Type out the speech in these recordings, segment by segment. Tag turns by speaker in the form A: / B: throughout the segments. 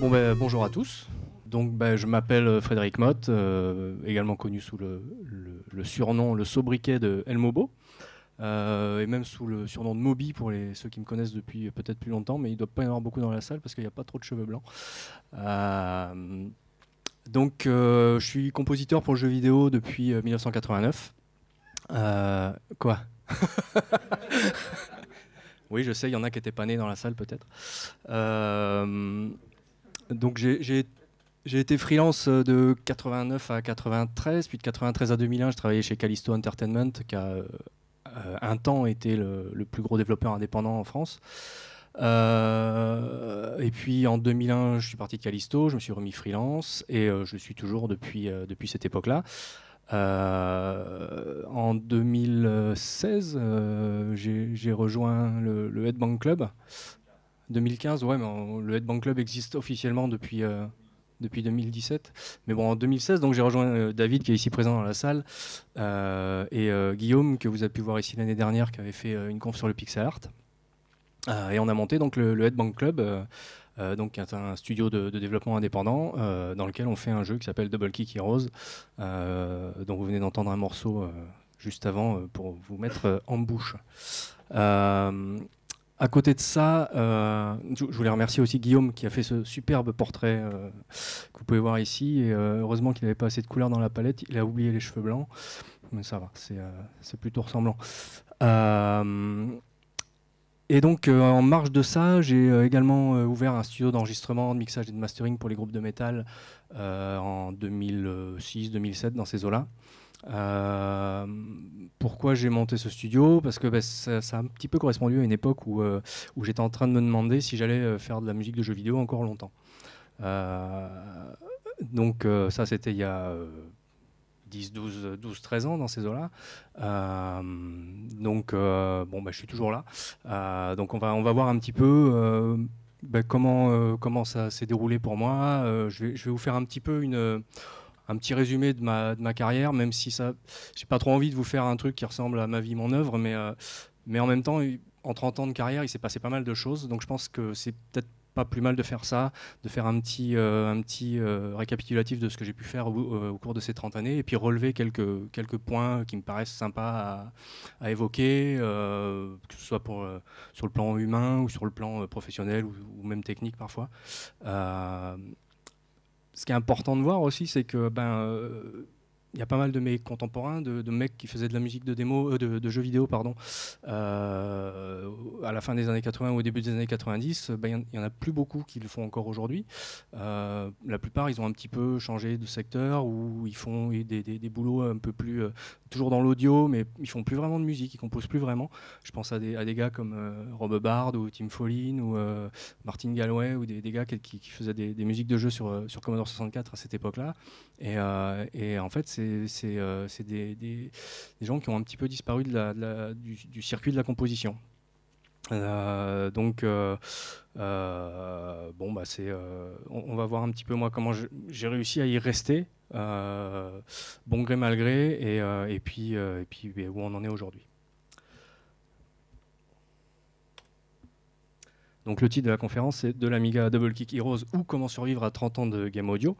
A: Bon ben, bonjour à tous. Donc ben, je m'appelle euh, Frédéric Mott, euh, également connu sous le, surnom, le sobriquet de El Mobo, euh, et même sous le surnom de Moby pour ceux qui me connaissent depuis peut-être plus longtemps, mais il ne doit pas y en avoir beaucoup dans la salle parce qu'il n'y a pas trop de cheveux blancs. donc je suis compositeur pour jeux vidéo depuis 1989. quoi Oui, je sais, il y en a qui n'étaient pas nés dans la salle peut-être. Euh, donc j'ai été freelance euh, de 89 à 93, puis de 93 à 2001, je travaillais chez Calisto Entertainment, qui a euh, un temps été le, plus gros développeur indépendant en France. et puis en 2001, je suis parti de Calisto, je me suis remis freelance et je suis toujours depuis cette époque-là. Euh, en 2016, euh, j'ai rejoint le, le Club. 2015, ouais, mais le HeadBank Club existe officiellement depuis, euh, depuis 2017. Mais bon, en 2016, donc j'ai rejoint David qui est ici présent dans la salle et Guillaume que vous avez pu voir ici l'année dernière qui avait fait une conf sur le pixel art. et on a monté donc le, le Club euh, donc un, un studio de, développement indépendant euh, dans lequel on fait un jeu qui s'appelle Double Kick Heroes, euh, dont vous venez d'entendre un morceau euh, juste avant euh, pour vous mettre en bouche. à côté de ça, je, voulais remercier aussi Guillaume qui a fait ce superbe portrait que vous pouvez voir ici. Et, heureusement qu'il n'avait pas assez de couleurs dans la palette, il a oublié les cheveux blancs, mais ça va, c'est plutôt ressemblant. Et donc, euh, en marge de ça, j'ai euh, également euh, ouvert un studio d'enregistrement, de mixage et de mastering pour les groupes de métal en 2006-2007, dans ces eaux-là. pourquoi j'ai monté ce studio Parce que bah, ça, a un petit peu correspondu à une époque où, où j'étais en train de me demander si j'allais faire de la musique de jeux vidéo encore longtemps. donc ça, c'était il y a 10, 12, 12 13 ans dans ces eaux-là. Euh, donc, euh, bon, bah, je suis toujours là. Euh, donc, on va, on va voir un petit peu. Bah, comment, comment ça s'est déroulé pour moi. je, vais, vous faire un petit peu une, un petit résumé de ma, carrière, même si ça, j'ai pas trop envie de vous faire un truc qui ressemble à ma vie, mon œuvre, mais, mais en même temps, en 30 ans de carrière, il s'est passé pas mal de choses, donc je pense que c'est peut-être pas plus mal de faire ça, de faire un petit, euh, un petit euh, récapitulatif de ce que j'ai pu faire au, euh, cours de ces 30 années et puis relever quelques, quelques points qui me paraissent sympas à, évoquer, que ce soit pour, sur le plan humain ou sur le plan professionnel ou, même technique parfois. ce qui est important de voir aussi, c'est que ben, il y a pas mal de mes contemporains, de, mecs qui faisaient de la musique de démo, euh, de, jeux vidéo, pardon, euh, à la fin des années 80 ou au début des années 90. Il bah, y n'y en a plus beaucoup qui le font encore aujourd'hui. Euh, la plupart, ils ont un petit peu changé de secteur ou ils font des, boulots un peu plus, toujours dans l'audio, mais ils font plus vraiment de musique, ils composent plus vraiment. Je pense à des, gars comme Rob Bard ou Tim Follin ou Martin Galway ou des, gars qui, faisaient des, musiques de jeux sur, sur Commodore 64 à cette époque-là. Euh, et, en fait, c'est euh, des, gens qui ont un petit peu disparu de du, circuit de la composition. Euh, donc, bon, bah, c'est, on, va voir un petit peu moi comment j'ai réussi à y rester, bon gré malgré gré, et puis ben, où on en est aujourd'hui. Donc le titre de la conférence, c'est De l'Amiga à Double Kick Heroes ou Comment survivre à 30 ans de game audio.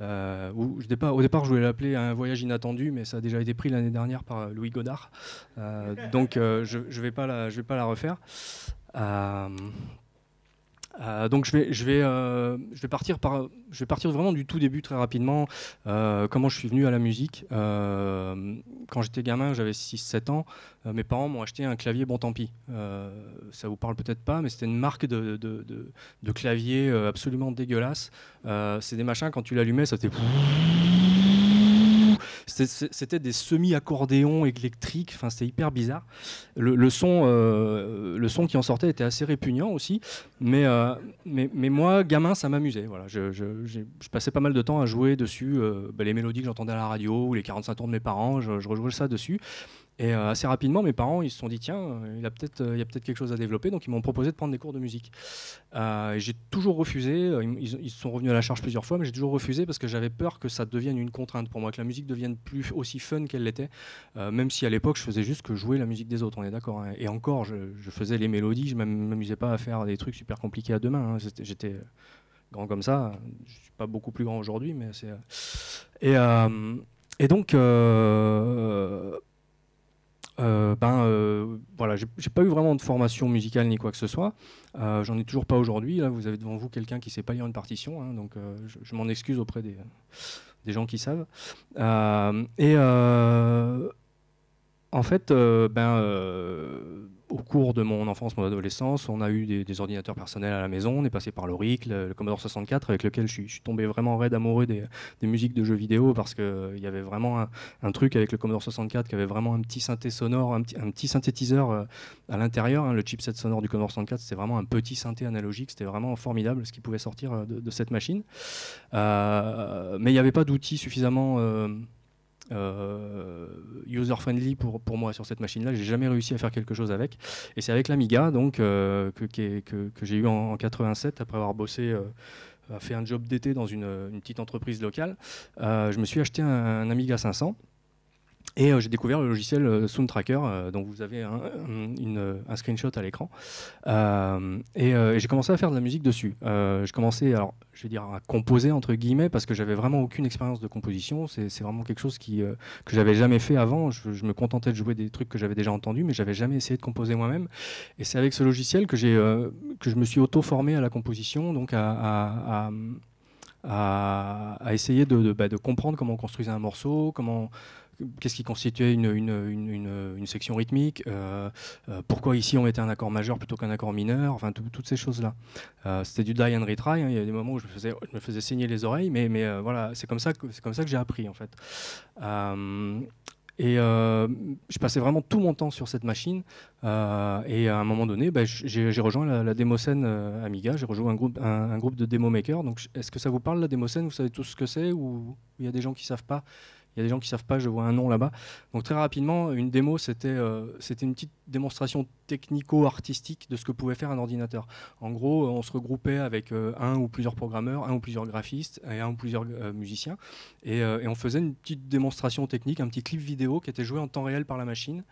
A: Euh, au départ, je voulais l'appeler Un voyage inattendu, mais ça a déjà été pris l'année dernière par euh, Louis Godard. Euh, donc je ne vais, pas la refaire. Euh, donc je vais, je, vais, euh, je, vais partir par, je vais partir vraiment du tout début très rapidement. Euh, comment je suis venu à la musique Quand j'étais gamin, j'avais 6-7 ans, mes parents m'ont acheté un clavier Bon Tant Pis. ça vous parle peut-être pas, mais c'était une marque de, de, de, clavier absolument dégueulasse. c'est des machins, quand tu l'allumais, ça faisait... C'était des semi-accordéons électriques, enfin, c'était hyper bizarre. Le, son, euh, le son qui en sortait était assez répugnant aussi, mais, euh, mais, moi, gamin, ça m'amusait. Voilà. Je, passais pas mal de temps à jouer dessus, euh, bah, les mélodies que j'entendais à la radio ou les 45 tours de mes parents, je, rejouais ça dessus. Et euh, assez rapidement, mes parents, ils se sont dit, tiens, euh, il, a peut-être, euh, il y a peut-être quelque chose à développer, donc ils m'ont proposé de prendre des cours de musique. j'ai toujours refusé, ils, ils, sont revenus à la charge plusieurs fois, mais j'ai toujours refusé parce que j'avais peur que ça devienne une contrainte pour moi, que la musique devienne plus aussi fun qu'elle l'était, même si à l'époque, je faisais juste que jouer la musique des autres, on est d'accord. Hein. Et encore, je, je, faisais les mélodies, je ne m'amusais pas à faire des trucs super compliqués à deux mains. Hein. J'étais grand comme ça, je ne suis pas beaucoup plus grand aujourd'hui, mais c'est... Et, et donc... Euh, ben euh, voilà, j'ai pas eu vraiment de formation musicale ni quoi que ce soit. Euh, j'en ai toujours pas aujourd'hui. Là, vous avez devant vous quelqu'un qui sait pas lire une partition, hein, donc je, m'en excuse auprès des, des, gens qui savent. et en fait, ben au cours de mon enfance, mon adolescence, on a eu des, ordinateurs personnels à la maison, on est passé par l'Oricle, le, Commodore 64, avec lequel je suis, tombé vraiment raide amoureux des, musiques de jeux vidéo, parce qu'il euh, y avait vraiment un, truc avec le Commodore 64 qui avait vraiment un petit synthé sonore, un petit, synthétiseur euh, à l'intérieur. Hein. le chipset sonore du Commodore 64, c'était vraiment un petit synthé analogique, c'était vraiment formidable ce qui pouvait sortir euh, de, cette machine. mais il n'y avait pas d'outils suffisamment user-friendly pour, pour moi sur cette machine-là. J'ai jamais réussi à faire quelque chose avec. Et c'est avec l'Amiga donc euh, que, que, j'ai eu en, 87 après avoir bossé euh, fait un job d'été dans une, petite entreprise locale. Euh, je me suis acheté un Amiga 500 et euh, j'ai découvert le logiciel euh, Soundtracker, euh, dont vous avez un, screenshot à l'écran. et, j'ai commencé à faire de la musique dessus. Euh, je commençais, alors, je vais dire, à composer, entre guillemets, parce que j'avais vraiment aucune expérience de composition. C'est vraiment quelque chose qui, que j'avais jamais fait avant. Je, me contentais de jouer des trucs que j'avais déjà entendus, mais j'avais jamais essayé de composer moi-même. Et c'est avec ce logiciel que, que je me suis auto-formé à la composition, donc à, à, essayer de, de, bah, de, comprendre comment on construisait un morceau, comment, qu'est-ce qui constituait une, section rythmique, euh, euh, pourquoi ici on mettait un accord majeur plutôt qu'un accord mineur, enfin toutes ces choses-là. Euh, c'était du die and retry, hein, il y a des moments où je me faisais, me saigner les oreilles, mais, mais voilà, c'est comme ça que, comme ça que j'ai appris en fait. et je passais vraiment tout mon temps sur cette machine. et à un moment donné, ben, j'ai, rejoint la, la Amiga. J'ai rejoint un groupe, un, groupe de démo makers. Donc, est-ce que ça vous parle la démo Vous savez tous ce que c'est ou il y a des gens qui savent pas il y a des gens qui ne savent pas, je vois un nom là-bas. Donc très rapidement, une démo, c'était euh, une petite démonstration technico-artistique de ce que pouvait faire un ordinateur. En gros, euh, on se regroupait avec euh, un ou plusieurs programmeurs, un ou plusieurs graphistes et un ou plusieurs euh, musiciens, et, on faisait une petite démonstration technique, un petit clip vidéo qui était joué en temps réel par la machine.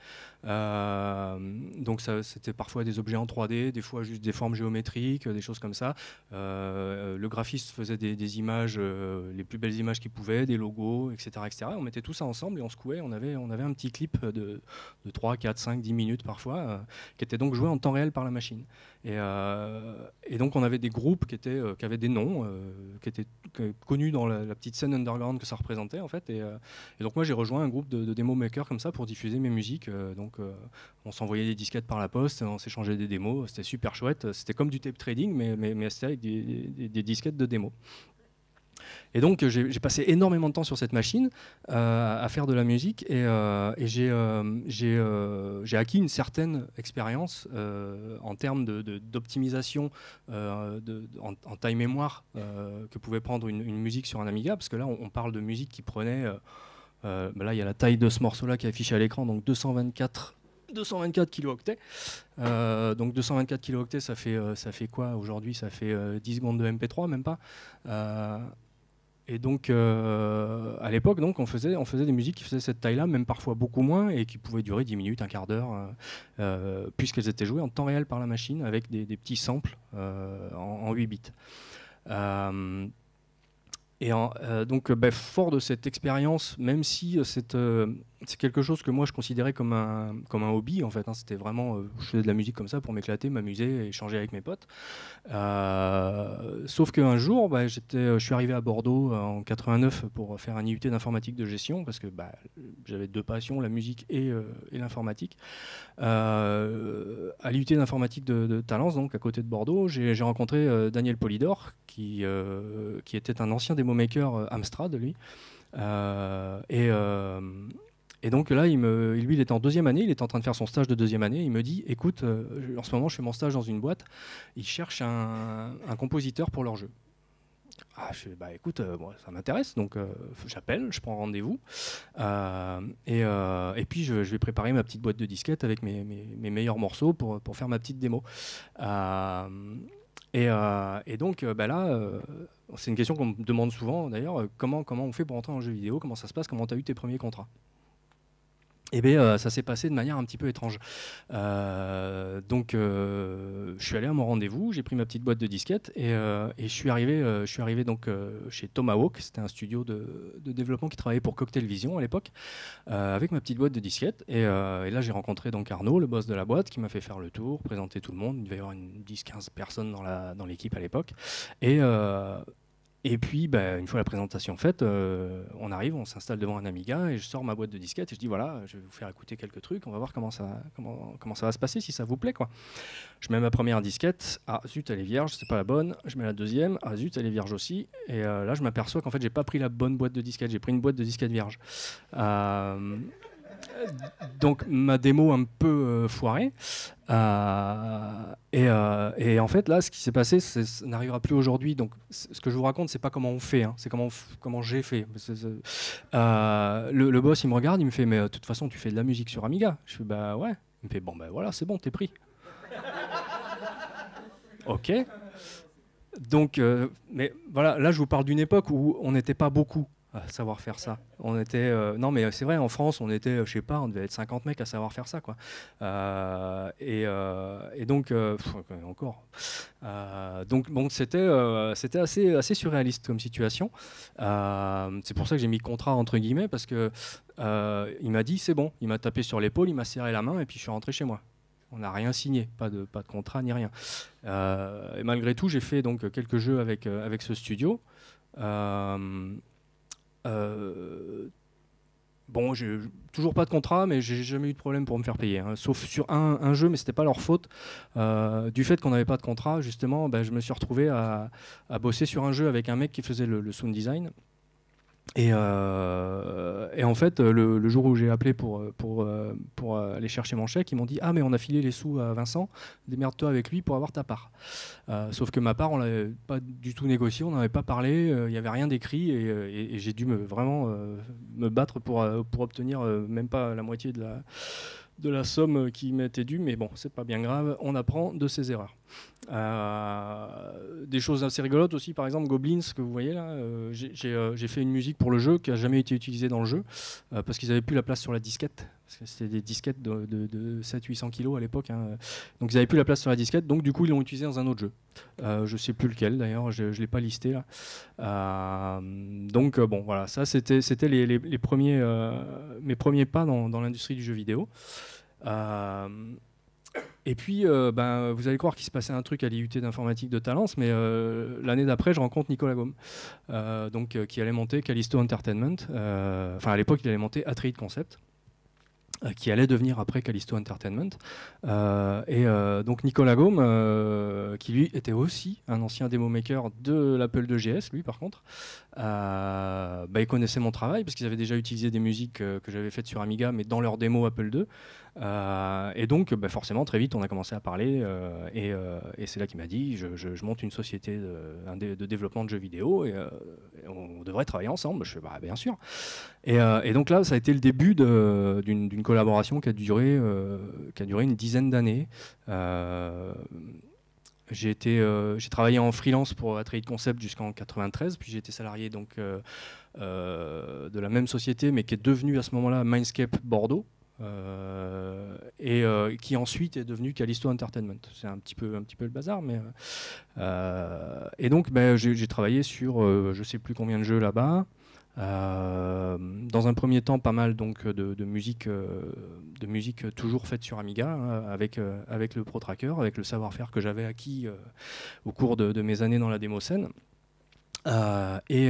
A: donc c'était parfois des objets en 3D, des fois juste des formes géométriques, des choses comme ça. le graphiste faisait des, images, les plus belles images qu'il pouvait, des logos, etc., etc. On mettait tout ça ensemble et on secouait, on avait, on avait un petit clip de, de 3, 4, 5, 10 minutes parfois qui étaient donc joué en temps réel par la machine. Euh, et, donc on avait des groupes qui, étaient, euh, qui avaient des noms, euh, qui étaient connus dans la, petite scène underground que ça représentait en fait. Et, donc moi j'ai rejoint un groupe de, démo makers comme ça pour diffuser mes musiques. donc on s'envoyait des disquettes par la poste, on s'échangeait des démos, c'était super chouette. C'était comme du tape trading, mais, mais, c'était avec des, des disquettes de démos. Et donc, j'ai passé énormément de temps sur cette machine euh, à faire de la musique et, euh, euh, j'ai acquis une certaine expérience en termes d'optimisation en, taille mémoire que pouvait prendre une, musique sur un Amiga, parce que là, on, parle de musique qui prenait. Bah là, il y a la taille de ce morceau-là qui est affichée à l'écran, donc 224, 224 kilooctets. donc 224 kilooctets, ça fait, ça fait quoi aujourd'hui Ça fait 10 secondes de MP3, même pas. Et donc, euh, à l'époque, donc, on faisait, on faisait des musiques qui faisaient cette taille-là, même parfois beaucoup moins, et qui pouvaient durer 10 minutes, un quart d'heure, euh, euh, puisqu'elles étaient jouées en temps réel par la machine, avec des, petits samples en, 8 bits. et donc, ben, fort de cette expérience, même si cette, c'est quelque chose que moi je considérais comme un, comme un hobby en fait. Hein. C'était vraiment, euh, je faisais de la musique comme ça pour m'éclater, m'amuser, échanger avec mes potes. Euh, sauf qu'un jour, bah, euh, je suis arrivé à Bordeaux en 89 pour faire un IUT d'informatique de gestion parce que bah, j'avais deux passions, la musique et, l'informatique. à l'IUT d'informatique de, de, Talence, donc à côté de Bordeaux, j'ai, rencontré Daniel Polidor qui, qui était un ancien démo maker Amstrad lui. et et donc là, il lui, il était en deuxième année, il était en train de faire son stage de deuxième année. Il me dit Écoute, euh, en ce moment, je fais mon stage dans une boîte. Ils cherchent un, compositeur pour leur jeu. Ah, je bah écoute, euh, ça m'intéresse, donc euh, j'appelle, je prends rendez-vous. et, puis je, vais préparer ma petite boîte de disquettes avec mes, meilleurs morceaux pour, pour, faire ma petite démo. Et, donc bah, là, c'est une question qu'on me demande souvent d'ailleurs, comment, comment on fait pour entrer en jeu vidéo, comment ça se passe, comment tu as eu tes premiers contrats eh bien, euh, ça s'est passé de manière un petit peu étrange. Euh, donc, euh, je suis allé à mon rendez-vous, j'ai pris ma petite boîte de disquettes et, je suis arrivé, donc chez Tomahawk, c'était un studio de, développement qui travaillait pour Cocktail Vision à l'époque, avec ma petite boîte de disquettes. Et, là, j'ai rencontré donc Arnaud, le boss de la boîte, qui m'a fait faire le tour, présenter tout le monde. Il devait y avoir 10-15 personnes dans l'équipe à l'époque. Et et puis, bah, une fois la présentation faite, euh, on arrive, on s'installe devant un Amiga et je sors ma boîte de disquette et je dis voilà, je vais vous faire écouter quelques trucs, on va voir comment ça, comment, comment ça va se passer, si ça vous plaît. quoi. Je mets ma première disquette, ah zut, elle est vierge, c'est pas la bonne. Je mets la deuxième, ah zut, elle est vierge aussi. Et euh, là, je m'aperçois qu'en fait, j'ai pas pris la bonne boîte de disquette, j'ai pris une boîte de disquette vierge. Euh, donc ma démo un peu euh, foirée. Euh, euh, et, en fait, là, ce qui s'est passé, ça n'arrivera plus aujourd'hui. Donc, ce que je vous raconte, c'est pas comment on fait, hein. c'est comment, comment j'ai fait. Le, boss, il me regarde, il me fait Mais de toute façon, tu fais de la musique sur Amiga Je fais Bah ouais. Il me fait Bon, ben bah, voilà, c'est bon, t'es pris. ok. Donc, mais voilà, là, je vous parle d'une époque où on n'était pas beaucoup à savoir faire ça. On était, euh, non mais c'est vrai, en France, on était, je sais pas, on devait être 50 mecs à savoir faire ça, quoi. Euh, et, euh, et, donc, encore. donc bon, c'était, c'était assez, assez surréaliste comme situation. c'est pour ça que j'ai mis contrat entre guillemets parce que il m'a dit c'est bon, il m'a tapé sur l'épaule, il m'a serré la main et puis je suis rentré chez moi. On n'a rien signé, pas de, pas de contrat ni rien. et malgré tout, j'ai fait donc quelques jeux avec, avec ce studio. Euh, euh, bon, j'ai toujours pas de contrat, mais j'ai jamais eu de problème pour me faire payer. Hein. Sauf sur un, jeu, mais c'était pas leur faute. Euh, du fait qu'on n'avait pas de contrat, justement, ben, je me suis retrouvé à, bosser sur un jeu avec un mec qui faisait le sound design. Euh, et, en fait, le, jour où j'ai appelé pour, pour, aller chercher mon chèque, ils m'ont dit Ah, mais on a filé les sous à Vincent, démerde-toi avec lui pour avoir ta part. Euh, sauf que ma part, on ne l'avait pas du tout négocié, on n'en avait pas parlé, euh, il n'y avait rien d'écrit, et, j'ai dû vraiment me battre pour, pour obtenir même pas la moitié de la, de la somme qui m'était due. Mais bon, c'est pas bien grave, on apprend de ses erreurs. Euh, des choses assez rigolotes aussi, par exemple Goblins, que vous voyez là, euh, euh, j'ai fait une musique pour le jeu qui n'a jamais été utilisée dans le jeu, parce qu'ils n'avaient plus la place sur la disquette, c'était des disquettes de, de, 700-800 kilos à l'époque, hein. donc ils n'avaient plus la place sur la disquette, donc du coup ils l'ont utilisé dans un autre jeu. je ne sais plus lequel d'ailleurs, je ne l'ai pas listé là. donc bon voilà, ça c'était les, premiers, mes premiers pas dans, l'industrie du jeu vidéo. Et puis, euh, ben, vous allez croire qu'il se passait un truc à l'IUT d'informatique de Talence, mais euh, l'année d'après, je rencontre Nicolas Gaume, euh, donc, qui allait monter Callisto Entertainment. Enfin, à l'époque, il allait monter Atreid Concept qui allait devenir après Callisto Entertainment. et donc Nicolas Gaume, qui lui était aussi un ancien démo maker de l'Apple 2GS, lui par contre, bah, il connaissait mon travail parce qu'ils avaient déjà utilisé des musiques que j'avais faites sur Amiga, mais dans leur démo Apple II. Euh, et donc, bah, forcément, très vite, on a commencé à parler. Euh, euh, et, c'est là qu'il m'a dit je, monte une société de, développement de jeux vidéo et, on devrait travailler ensemble. Je fais bah, bien sûr. Et, donc là, ça a été le début d'une collaboration qui a duré, a duré une dizaine d'années. J'ai travaillé en freelance pour Atreid Concept jusqu'en 93, puis j'ai été salarié donc de la même société, mais qui est devenue à ce moment-là Mindscape Bordeaux, euh, et euh, qui ensuite est devenu Callisto Entertainment. C'est un petit peu un petit peu le bazar, mais euh, et donc ben, j'ai travaillé sur je sais plus combien de jeux là-bas. dans un premier temps, pas mal donc de, musique, de musique toujours faite sur Amiga, hein, avec avec le protracker avec le savoir-faire que j'avais acquis au cours de, mes années dans la démo scène. et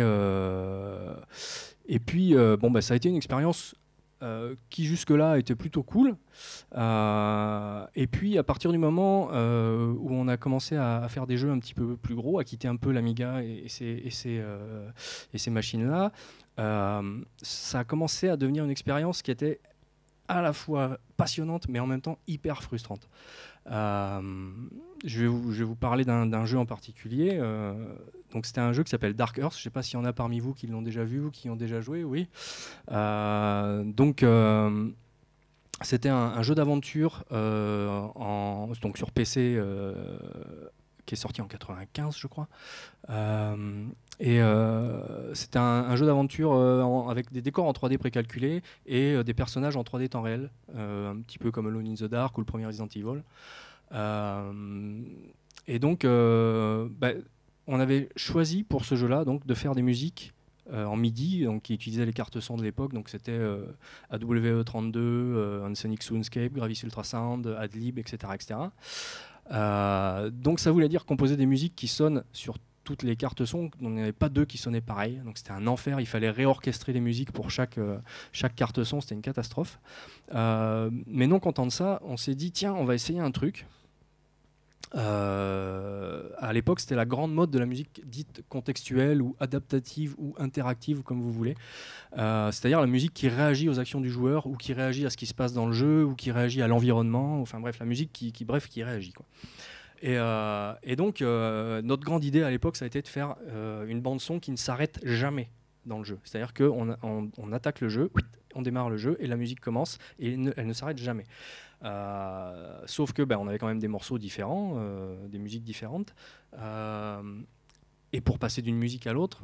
A: et puis bon bah, ça a été une expérience euh, qui jusque-là était plutôt cool. Euh, et puis à partir du moment euh, où on a commencé à, faire des jeux un petit peu plus gros, à quitter un peu l'Amiga et, et, ces, machines-là, ça a commencé à devenir une expérience qui était à la fois passionnante mais en même temps hyper frustrante. Je vais, je, vais vous, parler d'un jeu en particulier. Donc c'était un jeu qui s'appelle Dark Earth. Je ne sais pas s'il y en a parmi vous qui l'ont déjà vu ou qui ont déjà joué, oui. Euh, donc euh, c'était un, jeu d'aventure euh, donc sur PC qui est sorti en 95, je crois. et c'était un, jeu d'aventure avec des décors en 3D précalculés et des personnages en 3D temps réel, un petit peu comme Alone in the Dark ou le premier Resident Evil. et donc, bah, on avait choisi pour ce jeu-là donc de faire des musiques euh, en MIDI, donc qui utilisaient les cartes sons de l'époque. Donc c'était AWE32, euh, e euh Soundscape, Gravis Ultrasound, Adlib, etc. etc. Euh, donc ça voulait dire composer des musiques qui sonnent sur toutes les cartes sons on n'y avait pas deux qui sonnaient pareil, donc c'était un enfer, il fallait réorchestrer les musiques pour chaque, chaque carte son, c'était une catastrophe. mais non content de ça, on s'est dit, tiens, on va essayer un truc, euh, à l'époque, c'était la grande mode de la musique dite contextuelle ou adaptative ou interactive, comme vous voulez. Euh, c'est-à-dire la musique qui réagit aux actions du joueur ou qui réagit à ce qui se passe dans le jeu ou qui réagit à l'environnement. Enfin bref, la musique qui, bref, qui réagit. Quoi. Et, euh, et donc, notre grande idée à l'époque, ça a été de faire une bande son qui ne s'arrête jamais dans le jeu. C'est-à-dire qu'on on, attaque le jeu, on démarre le jeu et la musique commence et elle ne s'arrête jamais. Euh, sauf que ben, on avait quand même des morceaux différents, euh, des musiques différentes. Euh, et pour passer d'une musique à l'autre,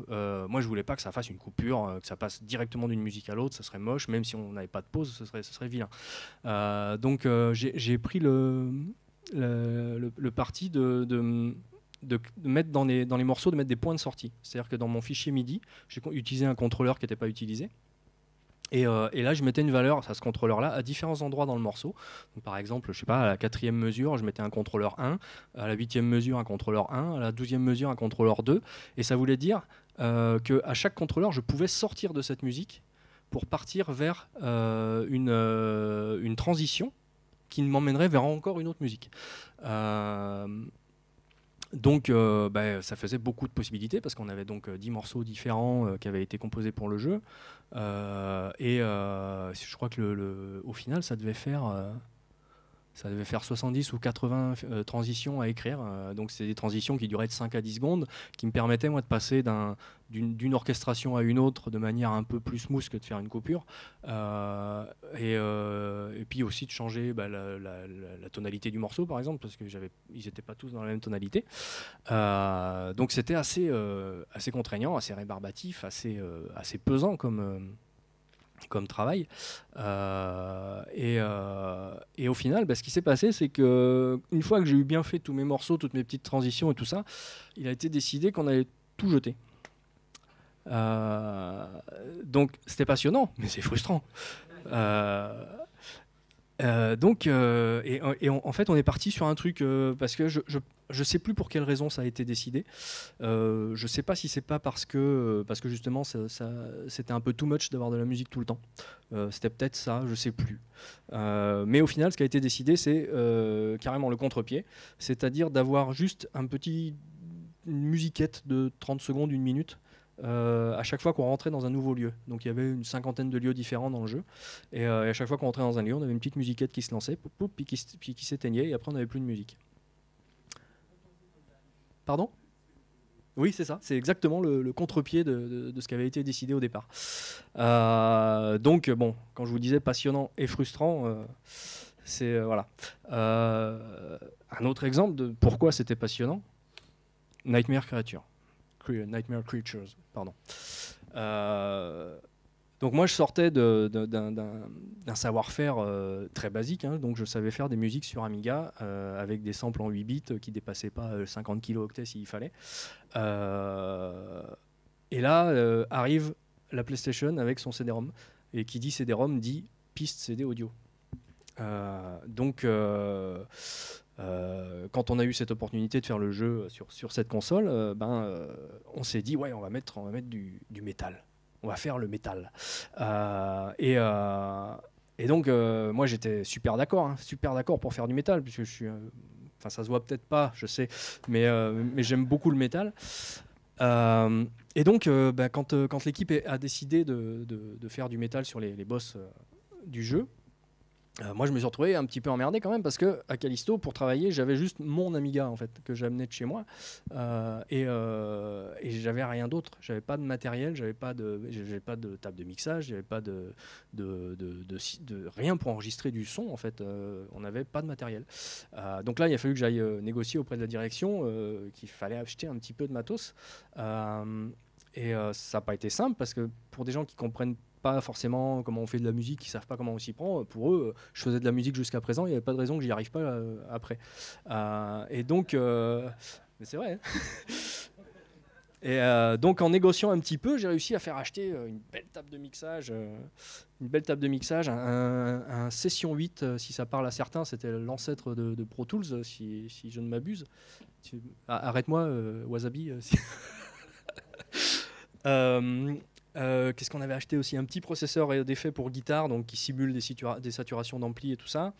A: moi je voulais pas que ça fasse une coupure, que ça passe directement d'une musique à l'autre, ça serait moche, même si on n'avait pas de pause, ce serait, vilain. donc j'ai pris le, parti de, mettre dans les, dans les morceaux, de mettre des points de sortie. C'est-à-dire que dans mon fichier MIDI, j'ai utilisé un contrôleur qui n'était pas utilisé. Euh, et, là, je mettais une valeur à ce contrôleur-là à différents endroits dans le morceau. par exemple, je sais pas, à la quatrième mesure, je mettais un contrôleur 1, à la huitième mesure, un contrôleur 1, à la douzième mesure, un contrôleur 2. Et ça voulait dire euh, qu'à chaque contrôleur, je pouvais sortir de cette musique pour partir vers euh, une, transition qui m'emmènerait vers encore une autre musique. Donc bah, ça faisait beaucoup de possibilités parce qu'on avait donc 10 morceaux différents qui avaient été composés pour le jeu. Euh, et euh, je crois que le, au final, ça devait faire euh, ça devait faire 70 ou 80 euh, transitions à écrire. Euh, donc c'est des transitions qui duraient de 5 à 10 secondes, qui me permettaient moi de passer d'une orchestration à une autre de manière un peu plus mousse que de faire une coupure. Euh, et, puis aussi de changer bah, la, la, tonalité du morceau par exemple, parce que ils n'étaient pas tous dans la même tonalité. donc c'était assez, assez contraignant, assez rébarbatif, assez, assez pesant comme comme travail. Euh, euh, et, au final, bah, ce qui s'est passé, c'est que une fois que j'ai eu bien fait tous mes morceaux, toutes mes petites transitions et tout ça, il a été décidé qu'on allait tout jeter. Euh, donc c'était passionnant, mais c'est frustrant. Euh, donc, euh, et, en fait, on est parti sur un truc euh, parce que je, je, sais plus pour quelle raison ça a été décidé. je sais pas si c'est pas parce que parce que justement ça, c'était un peu too much d'avoir de la musique tout le temps. c'était peut-être ça, je sais plus. mais au final, ce qui a été décidé, c'est carrément le contre-pied, c'est-à-dire d'avoir juste un petit une musiquette de 30 secondes, une minute, euh, à chaque fois qu'on rentrait dans un nouveau lieu. Donc il y avait une cinquantaine de lieux différents dans le jeu. Et, euh, à chaque fois qu'on rentrait dans un lieu, on avait une petite musiquette qui se lançait, puis qui, s'éteignait, et après on n'avait plus de musique. Pardon oui, c'est ça. C'est exactement le, le contre-pied de, ce qui avait été décidé au départ. Euh, donc, bon, quand je vous disais passionnant et frustrant, c'est voilà. un autre exemple de pourquoi c'était passionnant Nightmare Creature. Nightmare Creatures. Pardon. Euh, donc moi, je sortais d'un savoir-faire euh, très basique. Hein. donc je savais faire des musiques sur Amiga euh, avec des samples en 8 bits qui dépassaient pas 50 kilooctets s'il fallait. et là arrive la PlayStation avec son CD-ROM. Et qui dit CD-ROM dit piste CD audio. donc euh, quand on a eu cette opportunité de faire le jeu sur, sur cette console, euh, ben, euh, on s'est dit ouais, on va mettre, on va mettre du, du métal. On va faire le métal. et, et donc, moi, j'étais super d'accord, hein, super d'accord pour faire du métal, puisque je suis. Enfin, ça se voit peut-être pas, je sais, mais, mais j'aime beaucoup le métal. et donc, ben, quand, quand l'équipe a décidé de, de, de, faire du métal sur les, les boss du jeu, euh, moi, je me suis retrouvé un petit peu emmerdé quand même parce que à Callisto, pour travailler, j'avais juste mon Amiga en fait que j'amenais de chez moi euh, et, euh, et j'avais rien d'autre. J'avais pas de matériel, j'avais pas de, j'avais pas de table de mixage, j'avais pas de de, de, rien pour enregistrer du son en fait. Euh, on n'avait pas de matériel. donc là, il a fallu que j'aille négocier auprès de la direction qu'il fallait acheter un petit peu de matos et ça n'a pas été simple parce que pour des gens qui comprennent forcément comment on fait de la musique, qui savent pas comment on s'y prend, pour eux, je faisais de la musique jusqu'à présent, il n'y avait pas de raison que j'y arrive pas euh, après. Euh, et donc, euh, c'est vrai. Hein. Et donc en négociant un petit peu, j'ai réussi à faire acheter une belle table de mixage, une belle table de mixage, un, Session 8, si ça parle à certains, c'était l'ancêtre de, Pro Tools, si, si je ne m'abuse. Ah, arrête-moi, Wasabi. Euh, qu'est-ce qu'on avait acheté aussi Un petit processeur d'effet pour guitare, donc qui simule des, des saturations d'ampli et tout ça.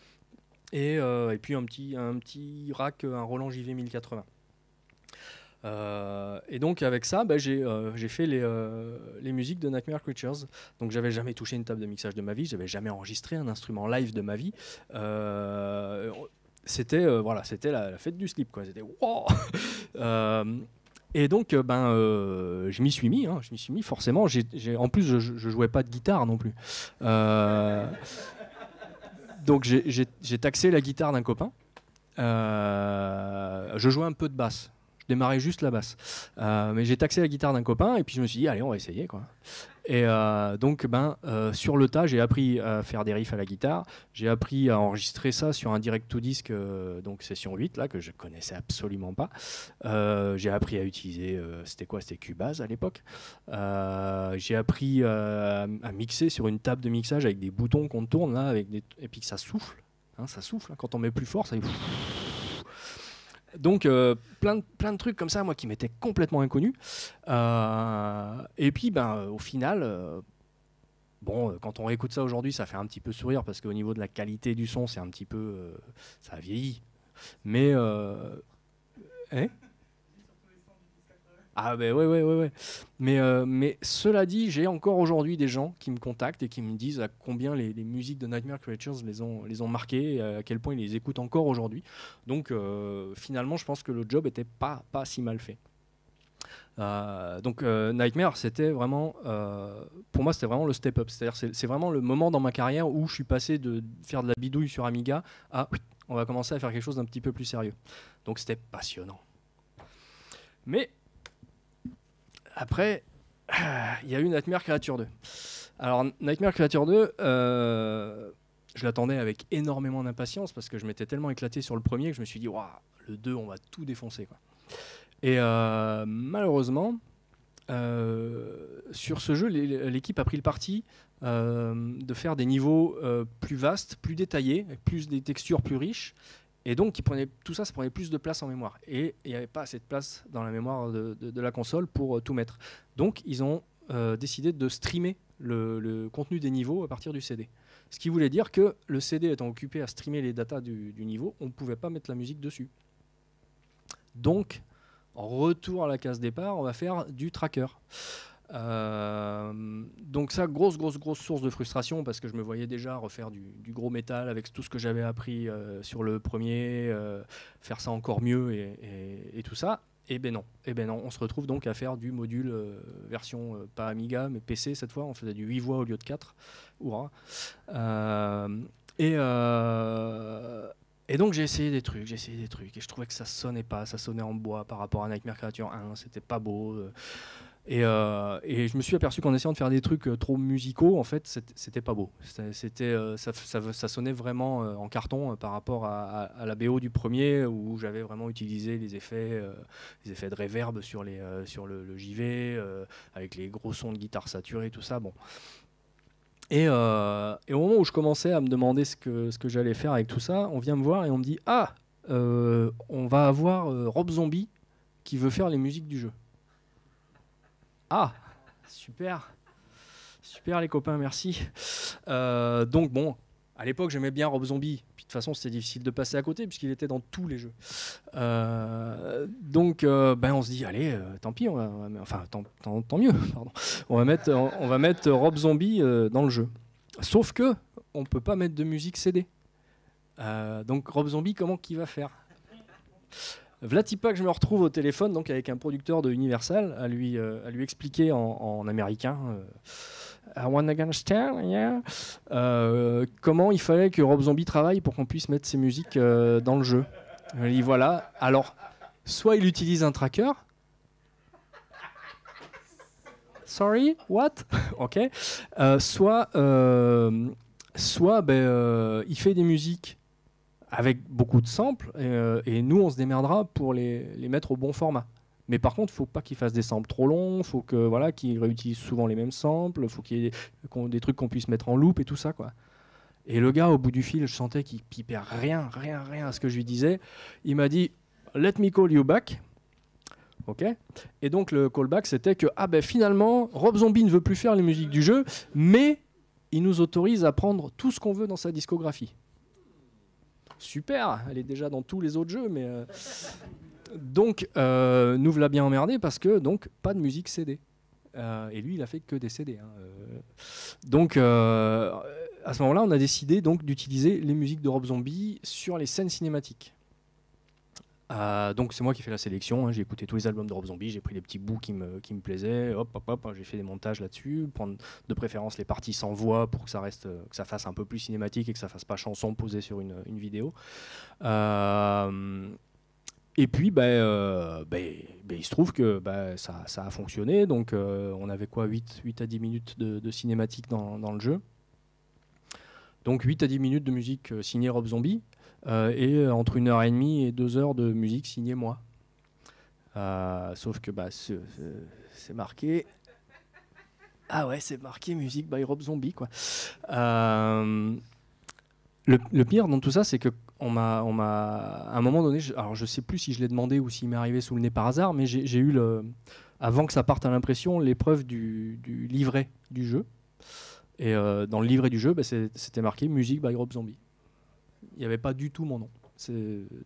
A: Et, euh, et, puis un petit, un petit rack, euh, un Roland JV 1080. et donc avec ça, bah, j'ai fait les, les, musiques de Nightmare Creatures. Donc j'avais jamais touché une table de mixage de ma vie, j'avais jamais enregistré un instrument live de ma vie. c'était voilà, c'était la, la, fête du slip quoi. C'était wow Et donc, euh, ben, euh, je m'y suis mis, hein, je m'y suis mis forcément. en plus, je, ne jouais pas de guitare non plus. Euh, donc, j'ai taxé la guitare d'un copain. je jouais un peu de basse. Je démarrais juste la basse. mais j'ai taxé la guitare d'un copain et puis je me suis dit, allez, on va essayer. quoi. Et euh, donc, ben, euh, sur le tas, j'ai appris à faire des riffs à la guitare. J'ai appris à enregistrer ça sur un direct-to-disque, euh, donc session 8, là, que je ne connaissais absolument pas. j'ai appris à utiliser, c'était quoi C'était Cubase à l'époque. j'ai appris à mixer sur une table de mixage avec des boutons qu'on tourne, là, avec des... et puis que ça souffle. Hein, ça souffle. Hein. Quand on met plus fort, ça. Donc, euh, plein, de, plein de trucs comme ça, moi, qui m'étaient complètement inconnus. Euh, et puis, ben, au final, euh, bon, quand on écoute ça aujourd'hui, ça fait un petit peu sourire parce qu'au niveau de la qualité du son, c'est un petit peu. ça vieilli. Mais. Hein ah ben ouais, ouais, ouais, ouais. Mais, euh, mais cela dit, j'ai encore aujourd'hui des gens qui me contactent et qui me disent à combien les, musiques de Nightmare Creatures les ont, les ont marqués, à quel point ils les écoutent encore aujourd'hui. Donc euh, finalement, je pense que le job était pas, pas si mal fait. Euh, donc Nightmare, c'était vraiment, pour moi, c'était vraiment le step up. C'est-à-dire, c'est vraiment le moment dans ma carrière où je suis passé de faire de la bidouille sur Amiga à, on va commencer à faire quelque chose d'un petit peu plus sérieux. Donc c'était passionnant. Mais après, il y a eu Nightmare Creature 2. Alors, Nightmare Creature 2, euh, je l'attendais avec énormément d'impatience parce que je m'étais tellement éclaté sur le premier que je me suis dit, waouh, le 2, on va tout défoncer. Quoi. Et euh, malheureusement, euh, sur ce jeu, l'équipe a pris le parti de faire des niveaux plus vastes, plus détaillés, plus des textures plus riches et donc, tout ça, ça prenait plus de place en mémoire. Et il n'y avait pas assez de place dans la mémoire de, la console pour euh, tout mettre. Donc, ils ont euh, décidé de streamer le, contenu des niveaux à partir du CD. Ce qui voulait dire que le CD étant occupé à streamer les datas du, du niveau, on ne pouvait pas mettre la musique dessus. Donc, en retour à la case départ, on va faire du tracker. Euh, donc ça, grosse, grosse, grosse source de frustration parce que je me voyais déjà refaire du, gros métal avec tout ce que j'avais appris euh, sur le premier, euh, faire ça encore mieux et, tout ça. Et eh ben non, et eh ben non, on se retrouve donc à faire du module version pas Amiga mais PC cette fois, on faisait du 8 voix au lieu de 4, hurrah. et et donc j'ai essayé des trucs, j'ai essayé des trucs, et je trouvais que ça sonnait pas, ça sonnait en bois par rapport à Nightmare Creature 1, c'était pas beau. Euh, et, je me suis aperçu qu'en essayant de faire des trucs euh, trop musicaux, en fait, c'était pas beau. C'était, euh, ça, ça, sonnait vraiment en carton par rapport à, la BO du premier, où j'avais vraiment utilisé les effets, les effets de réverb sur, les, sur le, JV, avec les gros sons de guitare saturés, tout ça. Bon. Et, et, au moment où je commençais à me demander ce que, ce que j'allais faire avec tout ça, on vient me voir et on me dit Ah, on va avoir Rob Zombie qui veut faire les musiques du jeu. Ah, super. Super les copains, merci. Euh, donc bon, à l'époque j'aimais bien Rob Zombie. Puis de toute façon c'était difficile de passer à côté puisqu'il était dans tous les jeux. Euh, donc euh, ben on se dit allez, tant pis, enfin tant, mieux, pardon. On va mettre, on, va mettre Rob Zombie dans le jeu. Sauf que on peut pas mettre de musique CD. donc Rob Zombie comment qu'il va faire que je me retrouve au téléphone donc avec un producteur de Universal à lui, euh, à lui expliquer en, américain. yeah. Euh, comment il fallait que Rob Zombie travaille pour qu'on puisse mettre ses musiques euh, dans le jeu. Il dit voilà, alors, soit il utilise un tracker. Sorry, what? ok. soit soit ben, il fait des musiques avec beaucoup de samples, euh, et, nous, on se démerdera pour les, mettre au bon format. Mais par contre, il faut pas qu'ils fasse des samples trop longs, faut que voilà, qu'ils réutilisent souvent les mêmes samples, faut qu'il y ait des, trucs qu'on puisse mettre en loop et tout ça quoi. Et le gars au bout du fil, je sentais qu'il pipait rien, rien, rien à ce que je lui disais. Il m'a dit "Let me call you back." OK Et donc le callback c'était que ah ben finalement, Rob Zombie ne veut plus faire les musiques du jeu, mais il nous autorise à prendre tout ce qu'on veut dans sa discographie. Super, elle est déjà dans tous les autres jeux, mais. Euh, donc, euh, nous l'a bien emmerdé parce que, donc, pas de musique CD. Euh, et lui, il a fait que des CD. Hein, donc, à ce moment-là, on a décidé donc d'utiliser les musiques de Rob Zombie sur les scènes cinématiques. Euh, donc c'est moi qui fais la sélection, hein. j'ai écouté tous les albums de Rob Zombie, j'ai pris les petits bouts qui me, qui me plaisaient, hop hop hop, hein, j'ai fait des montages là-dessus, prendre de préférence les parties sans voix pour que ça reste, euh, que ça fasse un peu plus cinématique et que ça fasse pas chanson posée sur une, vidéo. Euh, et puis, ben, ben, ben, il se trouve que ça, a fonctionné. Donc, on avait quoi 8, 8 à 10 minutes de, cinématique dans, dans le jeu. Donc 8 à 10 minutes de musique signée Rob Zombie, euh, et euh, entre une heure et demie et deux heures de musique signée moi. Euh, sauf que bah, c'est marqué ah ouais, c'est marqué musique by Rob Zombie, quoi. le, pire dans tout ça, c'est que on m'a, on m'a, à un moment donné, je, alors je sais plus si je l'ai demandé ou s'il m'est arrivé sous le nez par hasard, mais j'ai, eu le, avant que ça parte à l'impression, l'épreuve du, livret du jeu. Et dans le livret du jeu, bah, c'était marqué musique by Rob Zombie il n'y avait pas du tout mon nom.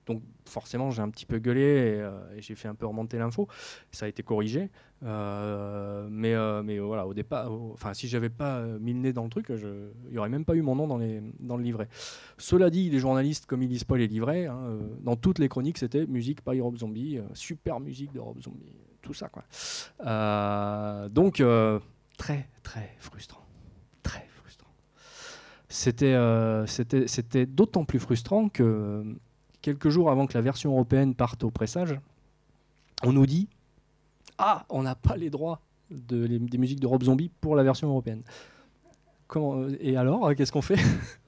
A: Donc forcément, j'ai un petit peu gueulé euh, et, j'ai fait un peu remonter l'info. Ça a été corrigé, euh, mais euh, mais voilà, au départ, enfin si j'avais pas mis le nez dans le truc, il n'y aurait même pas eu mon nom dans les dans le livret. Cela dit, les journalistes, comme ils lisent pas les livrets, hein, dans toutes les chroniques, c'était musique par Rob Zombie, super musique de robe Zombie, tout ça quoi. donc très très frustrant. Euh, c'était d'autant plus frustrant que quelques jours avant que la version européenne parte au pressage, on nous dit Ah, on n'a pas les droits des musiques de Rob Zombie pour la version européenne. Euh, et alors, euh, qu'est-ce qu'on fait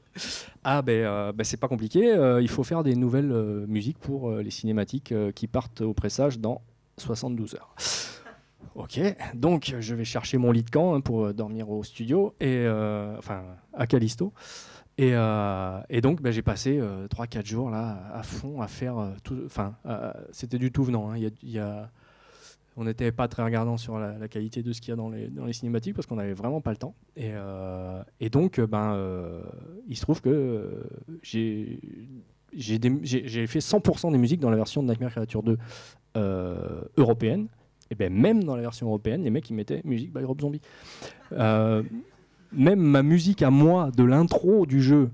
A: Ah, ben, ben, c'est pas compliqué, il faut faire des nouvelles musiques pour les cinématiques qui partent au pressage dans 72 heures ok, donc je vais chercher mon lit de camp hein, pour euh, dormir au studio, et, euh, enfin à Callisto. Et, euh, donc, bah, j'ai passé 3-4 jours là, à fond, à faire tout. Enfin, c'était du tout venant. Hein. Y a, on n'était pas très regardant sur la, qualité de ce qu'il y a dans les, dans les cinématiques parce qu'on n'avait vraiment pas le temps. Et, donc, ben, il se trouve que j'ai fait 100% des musiques dans la version de Nightmare Creature 2 européenne. Et eh ben, même dans la version européenne, les mecs ils mettaient musique by Rob Zombie. Euh, même ma musique à moi de l'intro du jeu,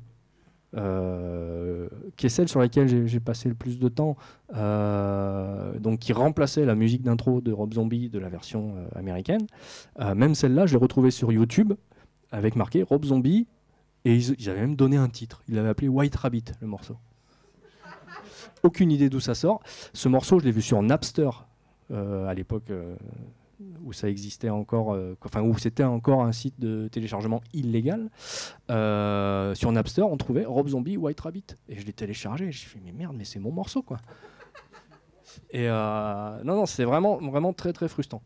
A: euh, qui est celle sur laquelle j'ai passé le plus de temps, euh, donc qui remplaçait la musique d'intro de Rob Zombie de la version américaine. même celle-là, je l'ai retrouvée sur YouTube avec marqué Rob Zombie et ils, ils avaient même donné un titre. Ils l'avaient appelé White Rabbit, le morceau. Aucune idée d'où ça sort. Ce morceau, je l'ai vu sur Napster euh, à l'époque euh, où ça existait encore, euh, enfin où c'était encore un site de téléchargement illégal, sur Napster, on trouvait Rob Zombie White Rabbit. Et je l'ai téléchargé, suis dit mais merde, mais c'est mon morceau quoi. Et non, non, c'est vraiment, vraiment très très frustrant.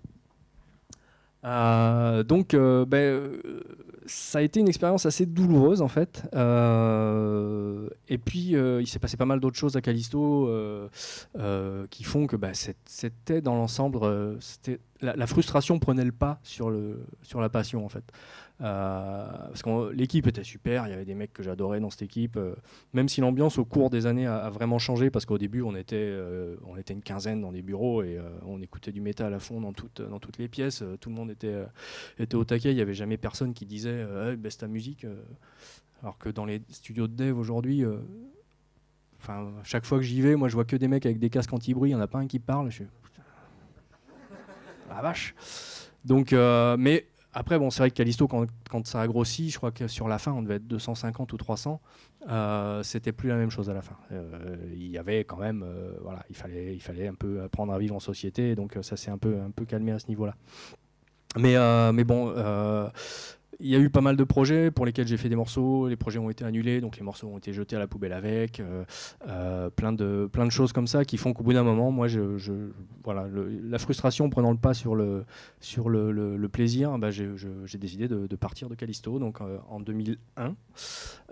A: donc, ben, ça a été une expérience assez douloureuse en fait. Euh, et puis euh, il s'est passé pas mal d'autres choses à Callisto euh, qui font que bah, c'était dans l'ensemble, la, frustration prenait le pas sur la passion en fait. Euh, parce que l'équipe était super, il y avait des mecs que j'adorais dans cette équipe, euh, même si l'ambiance au cours des années a, vraiment changé, parce qu'au début on était, euh, on était une quinzaine dans des bureaux et on écoutait du métal à fond dans, toutes, dans toutes les pièces, tout le monde était, était au taquet, il n'y avait jamais personne qui disait hey, ta musique, alors que dans les studios de dev aujourd'hui... Enfin, chaque fois que j'y vais, moi, je vois que des mecs avec des casques anti-bruit. Il n'y en a pas un qui parle. Je suis... La vache. Donc, mais après, bon, c'est vrai que Callisto, quand, ça a grossi, je crois que sur la fin, on devait être 250 ou 300. Euh, c'était plus la même chose à la fin. Euh, il y avait quand même, euh, voilà, il fallait, il fallait un peu apprendre à vivre en société, donc ça s'est un peu, un peu calmé à ce niveau-là. Mais, mais bon, il y a eu pas mal de projets pour lesquels j'ai fait des morceaux. Les projets ont été annulés, donc les morceaux ont été jetés à la poubelle avec. Euh, euh, plein, de, plein de choses comme ça qui font qu'au bout d'un moment, moi, je, voilà, la frustration prenant le pas sur le, sur le, plaisir, bah, j'ai décidé de, partir de Callisto donc, euh, en 2001.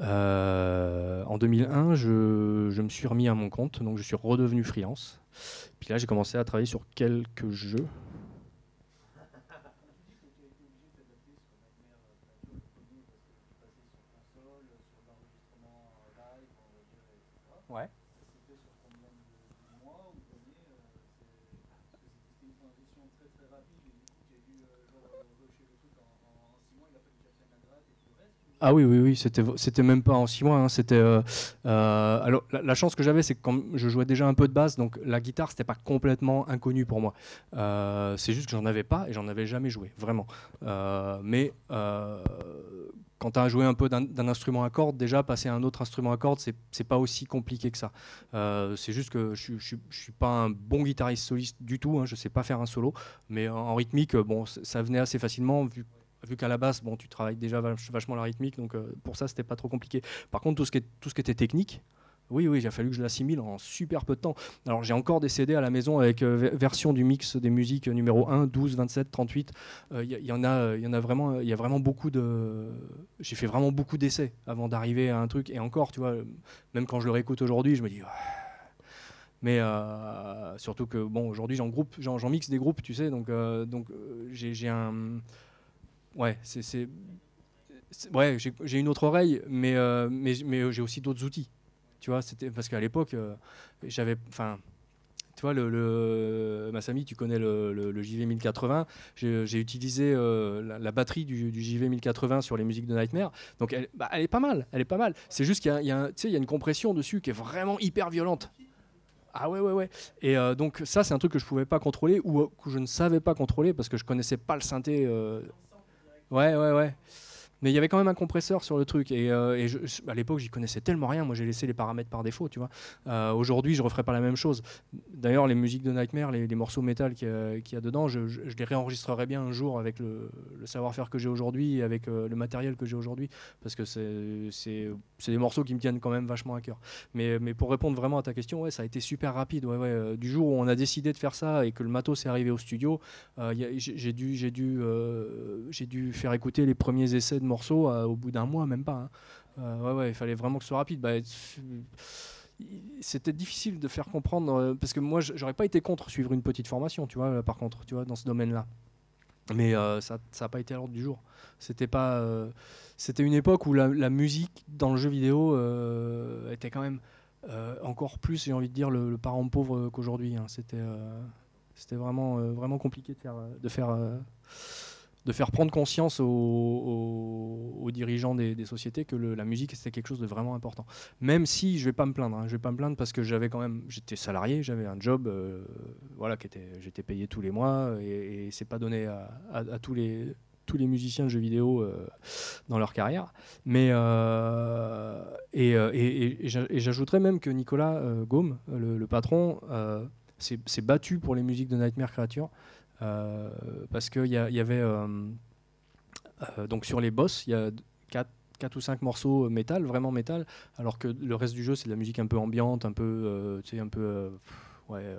A: en 2001, je, je me suis remis à mon compte, donc je suis redevenu freelance. Puis là, j'ai commencé à travailler sur quelques jeux. Ah oui, oui, oui, c'était, même pas en six mois. Hein, c'était, euh, euh, alors, la, chance que j'avais, c'est que quand je jouais déjà un peu de basse, donc la guitare, c'était pas complètement inconnu pour moi. Euh, c'est juste que j'en avais pas et j'en avais jamais joué, vraiment. mais quand tu as joué un peu d'un, instrument à cordes, déjà passer à un autre instrument à cordes, c'est, c'est pas aussi compliqué que ça. c'est juste que je, je, suis pas un bon guitariste soliste du tout, hein, je sais pas faire un solo, mais en, en rythmique, bon, ça venait assez facilement vu vu qu'à la base, bon, tu travailles déjà vachement la rythmique, donc euh, pour ça, c'était pas trop compliqué. Par contre, tout ce qui, est, tout ce qui était technique, oui, oui, j'ai fallu que je l'assimile en super peu de temps. Alors, j'ai encore des CD à la maison avec euh, version du mix des musiques euh, numéro 1, 12, 27, 38. Il y, en a, y en a vraiment, il y a vraiment beaucoup de. J'ai fait vraiment beaucoup d'essais avant d'arriver à un truc. Et encore, tu vois, même quand je le réécoute aujourd'hui, je me dis. Mais surtout que, bon, aujourd'hui, j'en groupe, j'en mixe des groupes, tu sais, donc, donc j'ai un ouais, c'est. Ouais, j'ai une autre oreille, mais, euh, mais, mais j'ai aussi d'autres outils. Tu vois, c'était parce qu'à l'époque, euh, j'avais. Enfin. Tu vois, le, le, tu connais le, le, JV 1080. J'ai utilisé euh, la, batterie du, JV 1080 sur les musiques de Nightmare. Donc, elle, bah, elle est pas mal. Elle est pas mal. C'est juste qu'il y, y, y, a une compression dessus qui est vraiment hyper violente. Ah ouais, ouais, ouais. Et donc, ça, c'est un truc que je pouvais pas contrôler ou que je ne savais pas contrôler parce que je connaissais pas le synthé Ouais, ouais, ouais. Mais il y avait quand même un compresseur sur le truc. Et, euh, je, à l'époque, j'y connaissais tellement rien. Moi, j'ai laissé les paramètres par défaut, tu vois. Euh, aujourd'hui, je referais pas la même chose. D'ailleurs, les musiques de Nightmare, les, morceaux métal qu'il y, a dedans, je, les réenregistrerai bien un jour avec le, savoir-faire que j'ai aujourd'hui, avec euh, le matériel que j'ai aujourd'hui, parce que c'est des morceaux qui me tiennent quand même vachement à cœur. Mais, mais pour répondre vraiment à ta question, ouais, ça a été super rapide. Ouais, ouais. Du jour où on a décidé de faire ça et que le matos est arrivé au studio, j'ai dû, dû, dû faire écouter les premiers essais de morceau euh, au bout d'un mois, même pas. Hein. Euh, ouais, il fallait vraiment que ce soit rapide. Bah, c'était difficile de faire comprendre, euh, parce que moi, j'aurais pas été contre suivre une petite formation, tu vois, par contre, tu vois, dans ce domaine-là. Mais ça n'a pas été à l'ordre du jour. C'était pas, c'était une époque où la, musique dans le jeu vidéo était quand même encore plus, j'ai envie de dire, le, parent pauvre qu'aujourd'hui. Hein. C'était c'était vraiment vraiment compliqué de faire, de faire prendre conscience aux, dirigeants des, sociétés que la musique c'était quelque chose de vraiment important. Même si je vais pas me plaindre, hein. je vais pas me plaindre parce que j'avais quand même, j'étais salarié, j'avais un job, euh, voilà, qui était, j'étais payé tous les mois et, ce c'est pas donné à, tous les tous les musiciens de jeux vidéo euh, dans leur carrière. Mais euh, et, j'ajouterais même que Nicolas Gaume, le, le patron, s'est battu pour les musiques de Nightmare Creature. Euh, parce qu'il y, y, avait euh, euh, donc sur les boss, il y a 4 quatre ou cinq morceaux métal, vraiment métal, alors que le reste du jeu c'est de la musique un peu ambiante, un peu, tu sais, un peu, ouais,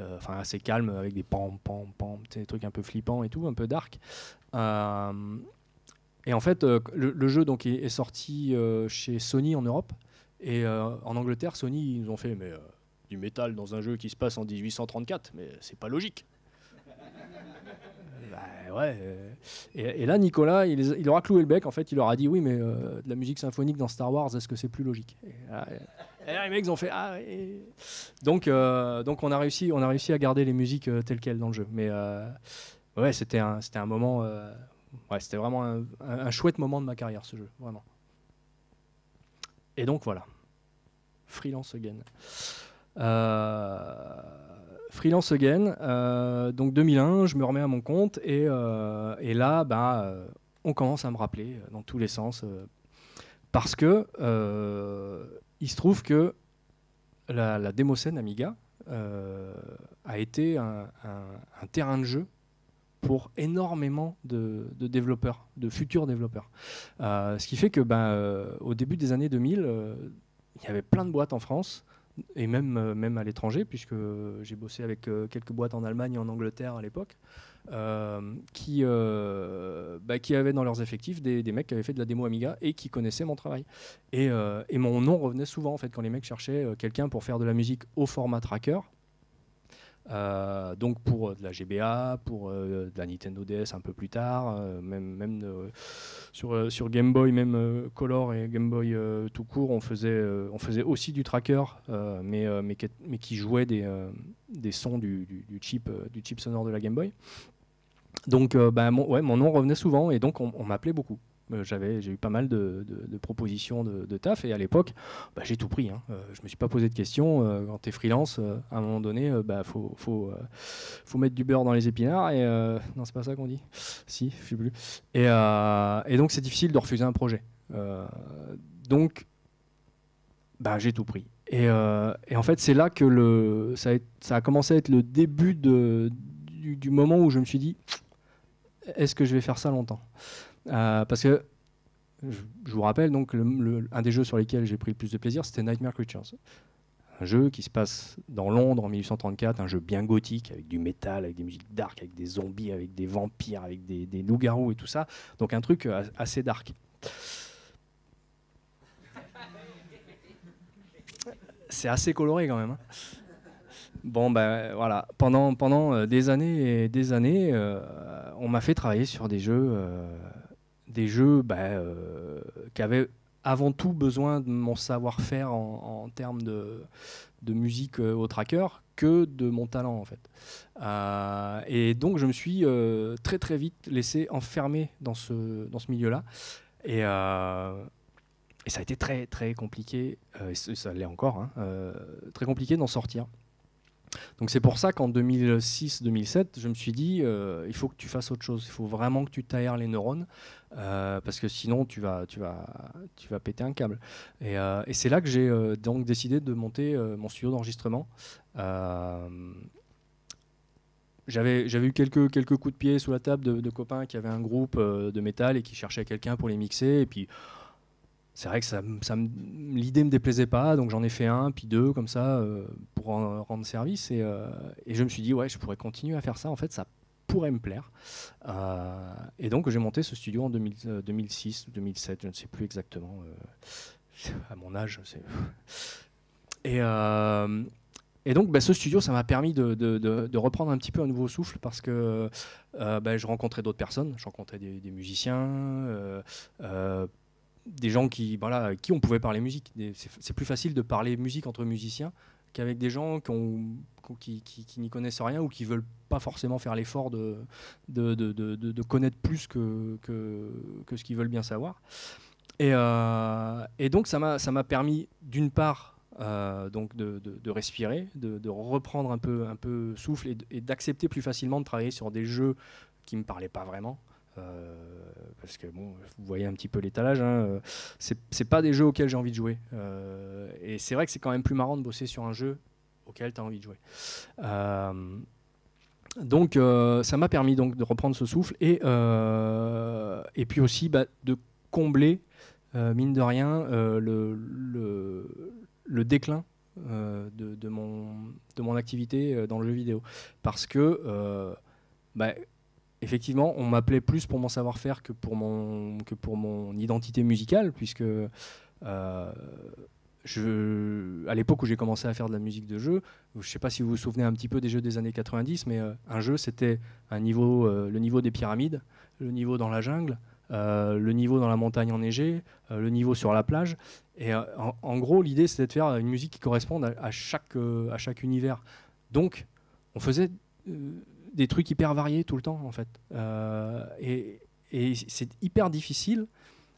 A: enfin assez calme avec des pam pam pam des trucs un peu flippants et tout un peu dark et en fait le, jeu donc est, est sorti chez Sony en Europe et en Angleterre Sony ils nous ont fait mais du métal dans un jeu qui se passe en 1834 mais c'est pas logique ouais. Euh, et, là, Nicolas, il, aura cloué le bec. En fait, il aura dit oui, mais euh, de la musique symphonique dans Star Wars, est-ce que c'est plus logique et les mecs, ils ont fait ah. Donc, euh, donc on a réussi, on a réussi à garder les musiques telles quelles dans le jeu. Mais ouais, c'était un, c'était un moment. ouais, c'était vraiment un, un chouette moment de ma carrière, ce jeu, vraiment. Et donc voilà. Freelance again. Euh freelance again, euh, donc 2001, je me remets à mon compte et, euh, là, bah, euh, on commence à me rappeler dans tous les sens parce que il se trouve que la, la Amiga a été un, terrain de jeu pour énormément de, développeurs, de futurs développeurs. ce qui fait que bah, au début des années 2000, il y avait plein de boîtes en France et même, euh, même à l'étranger, puisque j'ai bossé avec euh, quelques boîtes en Allemagne et en Angleterre à l'époque, euh, bah, qui, avaient dans leurs effectifs des, mecs qui avaient fait de la démo Amiga et qui connaissaient mon travail. Et, mon nom revenait souvent, quand les mecs cherchaient quelqu'un pour faire de la musique au format tracker. Euh, donc pour euh, de la GBA, pour euh, de la Nintendo DS un peu plus tard, même, même sur, sur Game Boy, même Color et Game Boy tout court, on faisait, on faisait aussi du tracker, mais, mais, qui jouait des, des sons du, du, chip, du chip sonore de la Game Boy. Donc, bah, mon, ouais, mon nom revenait souvent et donc on m'appelait beaucoup. Euh, j'avais, j'ai eu pas mal de, propositions de, taf et à l'époque, bah, j'ai tout pris. Hein. ne euh, je me suis pas posé de questions. Euh, quand tu es freelance, à un moment donné, bah, faut, mettre du beurre dans les épinards. Et, non, c'est pas ça qu'on dit. Si, je sais plus. Et, donc, c'est difficile de refuser un projet. donc, bah, j'ai tout pris. Et, en fait, c'est là que le, ça, a, commencé à être le début du moment où je me suis dit est-ce que je vais faire ça longtemps euh, parce que je vous rappelle donc un des jeux sur lesquels j'ai pris le plus de plaisir, c'était Nightmare Creatures. Un jeu qui se passe dans Londres en 1834, un jeu bien gothique avec du métal, avec des musiques dark, avec des zombies, avec des vampires, avec des, loups-garous et tout ça. Donc un truc euh, assez dark. C'est assez coloré quand même. Hein. Bon, ben voilà, pendant, pendant euh, des années et des années, on m'a fait travailler sur des jeux des jeux bah, euh, qui avaient avant tout besoin de mon savoir-faire en, termes de, musique euh, au tracker que de mon talent en fait. Euh, et donc je me suis très très vite laissé enfermer dans ce, dans ce milieu-là. Et, ça a été très très compliqué, ça l'est encore, hein, très compliqué d'en sortir. Donc c'est pour ça qu'en 2006-2007, je me suis dit, euh, il faut que tu fasses autre chose, il faut vraiment que tu tailles les neurones, euh, parce que sinon tu vas, tu, vas, tu vas péter un câble. Et, euh, c'est là que j'ai donc décidé de monter mon studio d'enregistrement. j'avais, j'avais eu quelques, quelques coups de pied sous la table de, de copains qui avaient un groupe de métal et qui cherchaient quelqu'un pour les mixer. Et puis c'est vrai que ça, ne l'idée me déplaisait pas, donc j'en ai fait un, puis deux, comme ça, euh, pour en rendre service. Euh, et, je me suis dit, ouais, je pourrais continuer à faire ça, en fait, ça pourrait me plaire. Euh, et donc j'ai monté ce studio en 2006 ou 2007, je ne sais plus exactement, à mon âge. Et, et donc bah, ce studio, ça m'a permis de, reprendre un petit peu un nouveau souffle parce que bah, je rencontrais d'autres personnes, je rencontrais des, des musiciens des gens qui, ben qui on pouvait parler musique. C'est plus facile de parler musique entre musiciens qu'avec des gens qui, n'y connaissent rien ou qui ne veulent pas forcément faire l'effort de connaître plus que, que, ce qu'ils veulent bien savoir. Et, euh, donc ça m'a permis d'une part euh, donc de, respirer, de, reprendre un peu, un peu souffle et d'accepter plus facilement de travailler sur des jeux qui me parlaient pas vraiment. Euh, parce que bon, vous voyez un petit peu l'étalage, hein, euh, c'est pas des jeux auxquels j'ai envie de jouer. Euh, et c'est vrai que c'est quand même plus marrant de bosser sur un jeu auquel tu as envie de jouer. donc ça m'a permis donc de reprendre ce souffle et, et puis aussi bah, de combler, mine de rien, le, le, déclin de, mon, de mon activité dans le jeu vidéo. Parce que bah, effectivement, on m'appelait plus pour mon savoir-faire que, pour mon, identité musicale, puisque euh, à l'époque où j'ai commencé à faire de la musique de jeu, je ne sais pas si vous vous souvenez un petit peu des jeux des années 90, mais euh, un jeu, c'était euh, le niveau des pyramides, le niveau dans la jungle, le niveau dans la montagne enneigée, le niveau sur la plage. Et en, gros, l'idée, c'était de faire une musique qui corresponde à chaque univers. Donc, on faisait des trucs hyper variés tout le temps, en fait. Euh, et, c'est hyper difficile.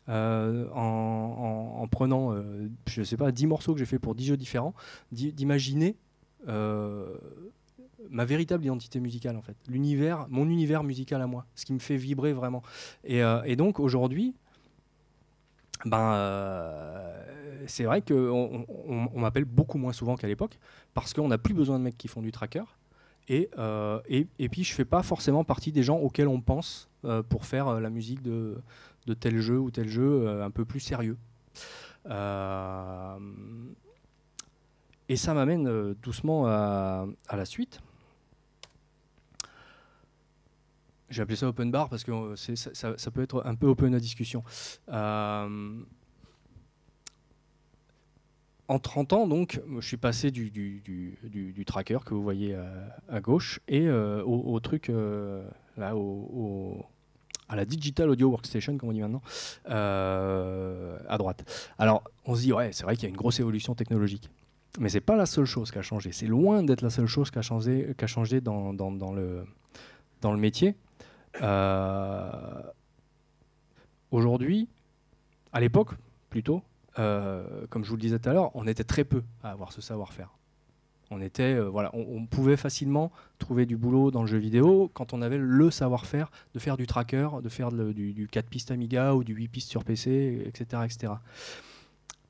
A: Euh, en, prenant, euh, je sais pas, 10 morceaux que j'ai fait pour 10 jeux différents, d'imaginer ma véritable identité musicale, en fait. L'univers, mon univers musical à moi, ce qui me fait vibrer vraiment. Et, donc, aujourd'hui, ben, c'est vrai qu'on on, m'appelle beaucoup moins souvent qu'à l'époque parce qu'on n'a plus besoin de mecs qui font du tracker. Euh, et, puis je ne fais pas forcément partie des gens auxquels on pense euh, pour faire euh, la musique de, de, tel jeu ou tel jeu un peu plus sérieux. et ça m'amène doucement à, la suite. J'ai appelé ça open bar parce que ça, ça, peut être un peu open à discussion en 30 ans, donc, je suis passé du, tracker que vous voyez euh, à, gauche et euh, au, truc euh, là, à la Digital Audio Workstation, comme on dit maintenant, à droite. Alors, on se dit, ouais, c'est vrai qu'il y a une grosse évolution technologique. Mais c'est pas la seule chose qui a changé. C'est loin d'être la seule chose qui a changé, dans le métier. Aujourd'hui, à l'époque, plutôt, euh, comme je vous le disais tout à l'heure, on était très peu à avoir ce savoir-faire. On, était, euh, voilà, on, pouvait facilement trouver du boulot dans le jeu vidéo quand on avait le savoir-faire de faire du tracker, de faire du, 4 pistes Amiga ou du 8 pistes sur PC, etc. etc.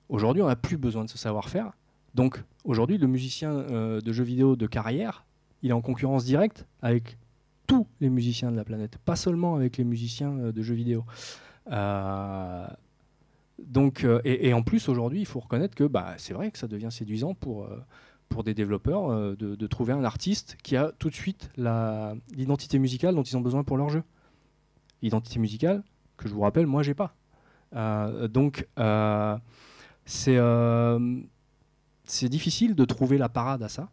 A: Aujourd'hui, on n'a plus besoin de ce savoir-faire. Donc aujourd'hui, le musicien euh, de jeu vidéo de carrière, il est en concurrence directe avec tous les musiciens de la planète, pas seulement avec les musiciens de jeux vidéo. Euh, donc, euh, et, en plus, aujourd'hui, il faut reconnaître que bah, c'est vrai que ça devient séduisant pour, euh, pour des développeurs euh, de, trouver un artiste qui a tout de suite l'identité musicale dont ils ont besoin pour leur jeu. Identité musicale que je vous rappelle, moi, j'ai pas. donc, c'est c'est difficile de trouver la parade à ça.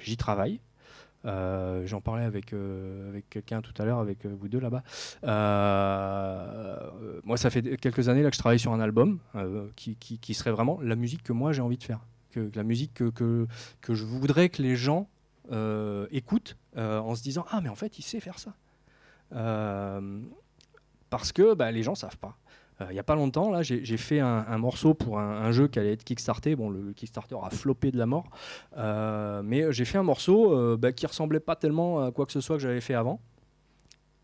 A: J'y travaille. Euh, j'en parlais avec, euh, avec quelqu'un tout à l'heure, avec euh, vous deux là-bas. moi, ça fait quelques années là, que je travaille sur un album qui, qui, serait vraiment la musique que moi j'ai envie de faire, que, la musique que, que, que, je voudrais que les gens écoutent en se disant Ah, mais en fait, il sait faire ça. parce que bah, les gens savent pas. Euh, il n'y a pas longtemps, là, j'ai fait un, morceau pour un, jeu qui allait être kickstarté. Bon, le Kickstarter a floppé de la mort. Euh, mais euh, j'ai fait un morceau qui bah, qui ressemblait pas tellement à quoi que ce soit que j'avais fait avant.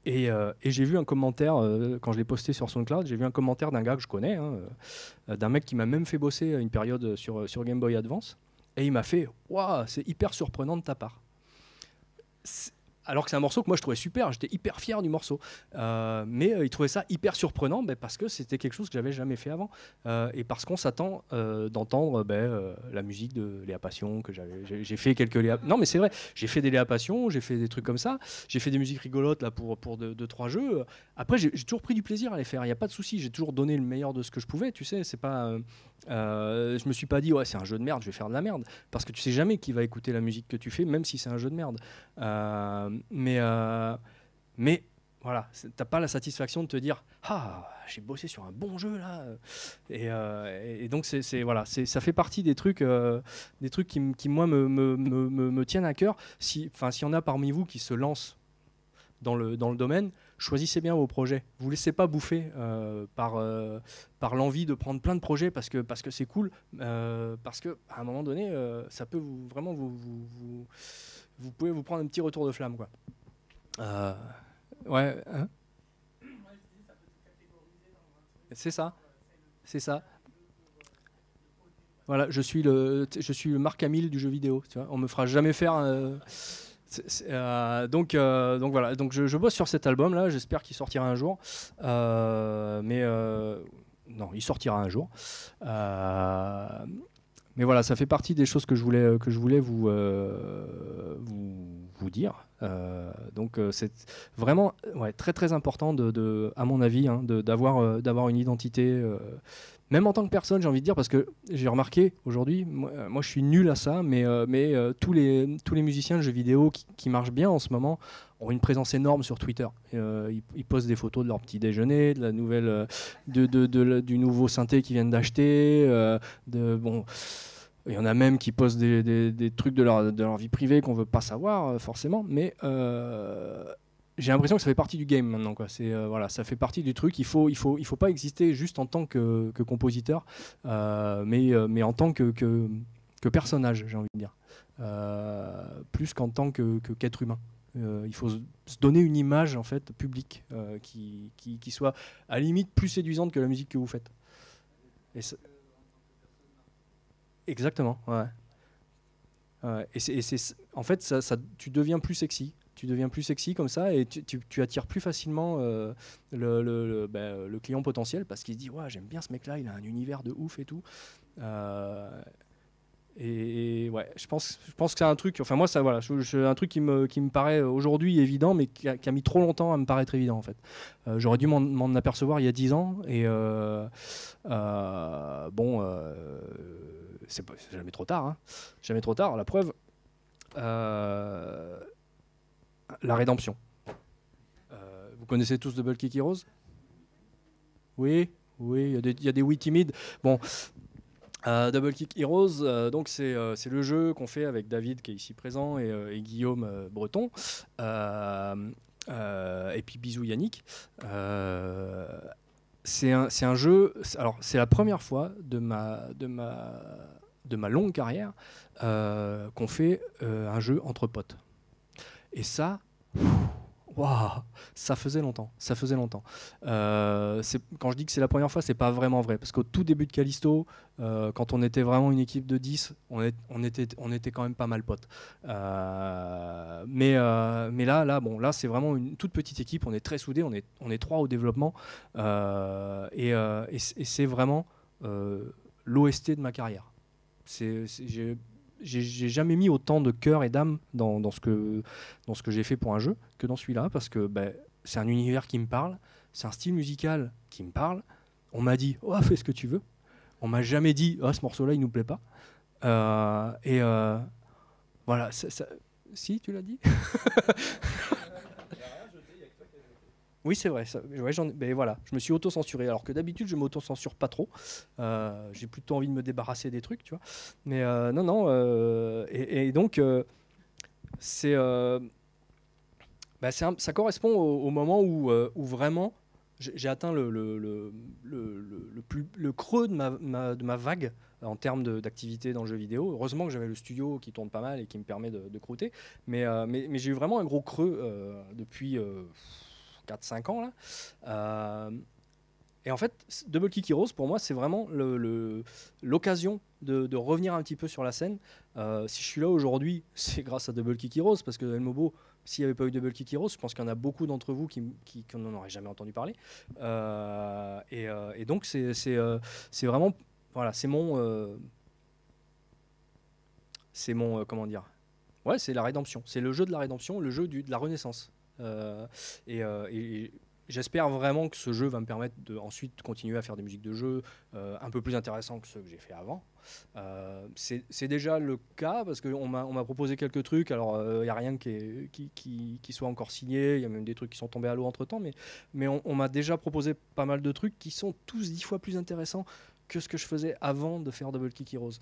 A: Et, j'ai vu un commentaire, quand je l'ai posté sur SoundCloud, j'ai vu un commentaire d'un gars que je connais, hein, d'un mec qui m'a même fait bosser une période sur, sur Game Boy Advance. Et il m'a fait Waouh, c'est hyper surprenant de ta part alors que c'est un morceau que moi je trouvais super, j'étais hyper fier du morceau. Euh, mais ils euh, il trouvait ça hyper surprenant ben, parce que c'était quelque chose que j'avais jamais fait avant. Euh, et parce qu'on s'attend d'entendre ben, la musique de Léa Passion, que j'ai, fait quelques Léa... Non mais c'est vrai, j'ai fait des Léa Passion, j'ai fait des trucs comme ça, j'ai fait des musiques rigolotes là, pour, pour deux, trois jeux. Après j'ai, toujours pris du plaisir à les faire, il n'y a pas de souci, j'ai toujours donné le meilleur de ce que je pouvais, tu sais, c'est pas... je me suis pas dit ouais c'est un jeu de merde, je vais faire de la merde, parce que tu sais jamais qui va écouter la musique que tu fais, même si c'est un jeu de merde mais, euh, mais voilà, t'as pas la satisfaction de te dire ah j'ai bossé sur un bon jeu là euh, et, donc c'est voilà ça fait partie des trucs euh, des trucs qui, moi me, me, me, me, tiennent à cœur si enfin s'il y en a parmi vous qui se lancent dans le dans le domaine choisissez bien vos projets vous laissez pas bouffer par par l'envie de prendre plein de projets parce que parce que c'est cool parce que à un moment donné ça peut vous, vraiment vous vous pouvez vous prendre un petit retour de flamme. Quoi. Euh, ouais. Hein. c'est ça. C'est ça. Voilà, je suis le, je suis le Marc Hamil du jeu vidéo. Tu vois, on me fera jamais faire. Euh, euh, donc, donc voilà. Donc je, je, bosse sur cet album là. J'espère qu'il sortira un jour. mais non, il sortira un jour. Mais voilà, ça fait partie des choses que je voulais, euh, que je voulais vous, euh, vous, dire. Euh, donc c'est vraiment très très important, de, de à mon avis, hein, d'avoir d'avoir une identité même en tant que personne, j'ai envie de dire, parce que j'ai remarqué aujourd'hui, moi, je suis nul à ça, mais, mais tous, les, tous les musiciens de jeux vidéo qui, qui marchent bien en ce moment ont une présence énorme sur Twitter. Euh, ils, postent des photos de leur petit déjeuner, de la nouvelle, euh, du nouveau synthé qu'ils viennent d'acheter. Euh, bon, il y en a même qui postent des, trucs de leur, de leur vie privée qu'on veut pas savoir forcément, mais j'ai l'impression que ça fait partie du game maintenant. C'est, voilà, ça fait partie du truc. Il faut, il faut, il faut pas exister juste en tant que, compositeur, mais, mais en tant que, que, personnage, j'ai envie de dire, plus qu'en tant que, qu'être humain. Euh, il faut se donner une image en fait publique euh, qui, soit à limite plus séduisante que la musique que vous faites. Exactement, ouais. et c'est en fait ça, tu deviens plus sexy, tu deviens plus sexy comme ça et tu, attires plus facilement euh, ben, le, client potentiel parce qu'il se dit ouais j'aime bien ce mec là, il a un univers de ouf et tout. Et, ouais, je pense, je pense que c'est un truc. Enfin moi, ça voilà, un truc qui me, qui me paraît euh, aujourd'hui évident, mais qui a, mis trop longtemps à me paraître évident en fait. Euh, j'aurais dû m'en apercevoir il y a dix ans. Et euh, bon, c'est jamais trop tard. Hein. Jamais trop tard. La preuve, la rédemption. vous connaissez tous Double Kiki Rose Oui. Oui, il y, y, a des oui timides. Bon, euh, Double Kick Heroes, euh, donc euh, c'est le jeu qu'on fait avec David qui est ici présent et, Guillaume Breton. et puis bisous Yannick. c'est un, un, jeu, alors c'est la première fois de ma, de ma, de ma longue carrière qu'on fait un jeu entre potes. Et ça, ça faisait longtemps, ça faisait longtemps. Euh, quand je dis que c'est la première fois, c'est pas vraiment vrai, parce qu'au tout début de Callisto, euh, quand on était vraiment une équipe de 10, on, était, on était quand même pas mal potes. Euh, mais, mais là, là, bon, là, c'est vraiment une toute petite équipe, on est très soudés, on est, on est trois au développement, et, c'est vraiment l'OST de ma carrière. C'est, j'ai jamais mis autant de cœur et d'âme dans, ce que, j'ai fait pour un jeu que dans celui-là, parce que ben, c'est un univers qui me parle, c'est un style musical qui me parle. On m'a dit, oh, fais ce que tu veux. On m'a jamais dit, oh, ce morceau-là, il nous plaît pas. Euh, et euh, voilà, si, tu l'as dit Oui, c'est vrai. Ben voilà, je me suis auto-censuré. Alors que d'habitude, je m'auto-censure pas trop. Euh, j'ai plutôt envie de me débarrasser des trucs, tu vois. Mais euh, non, non. Euh, et, donc, c'est. Ben ça correspond au, moment où, où vraiment j'ai atteint le, le, le, plus, le creux de ma, de ma vague en termes d'activité dans le jeu vidéo. Heureusement que j'avais le studio qui tourne pas mal et qui me permet de, de croûter. Mais, mais, j'ai eu vraiment un gros creux depuis, 4-5 ans. Là. Euh, et en fait, Double Kick Heroes, pour moi, c'est vraiment l'occasion le, de, revenir un petit peu sur la scène. Euh, si je suis là aujourd'hui, c'est grâce à Double Kick Heroes, parce que El Mobo, s'il n'y avait pas eu Double Kick Heroes, je pense qu'il y en a beaucoup d'entre vous qui, n'en auraient jamais entendu parler. Euh, et, donc, c'est vraiment. Voilà, c'est mon. c'est mon. comment dire Ouais, c'est la rédemption. C'est le jeu de la rédemption, le jeu du, de la renaissance. Euh, euh, et, j'espère vraiment que ce jeu va me permettre de ensuite continuer à faire des musiques de jeu euh, un peu plus intéressantes que ceux que j'ai fait avant. c'est déjà le cas parce qu'on m'a proposé quelques trucs. Alors, il n'y a rien qui, qui, qui, soit encore signé. Il y a même des trucs qui sont tombés à l'eau entre temps. Mais, mais on, on m'a déjà proposé pas mal de trucs qui sont tous dix fois plus intéressants que ce que je faisais avant de faire Double Kick Heroes.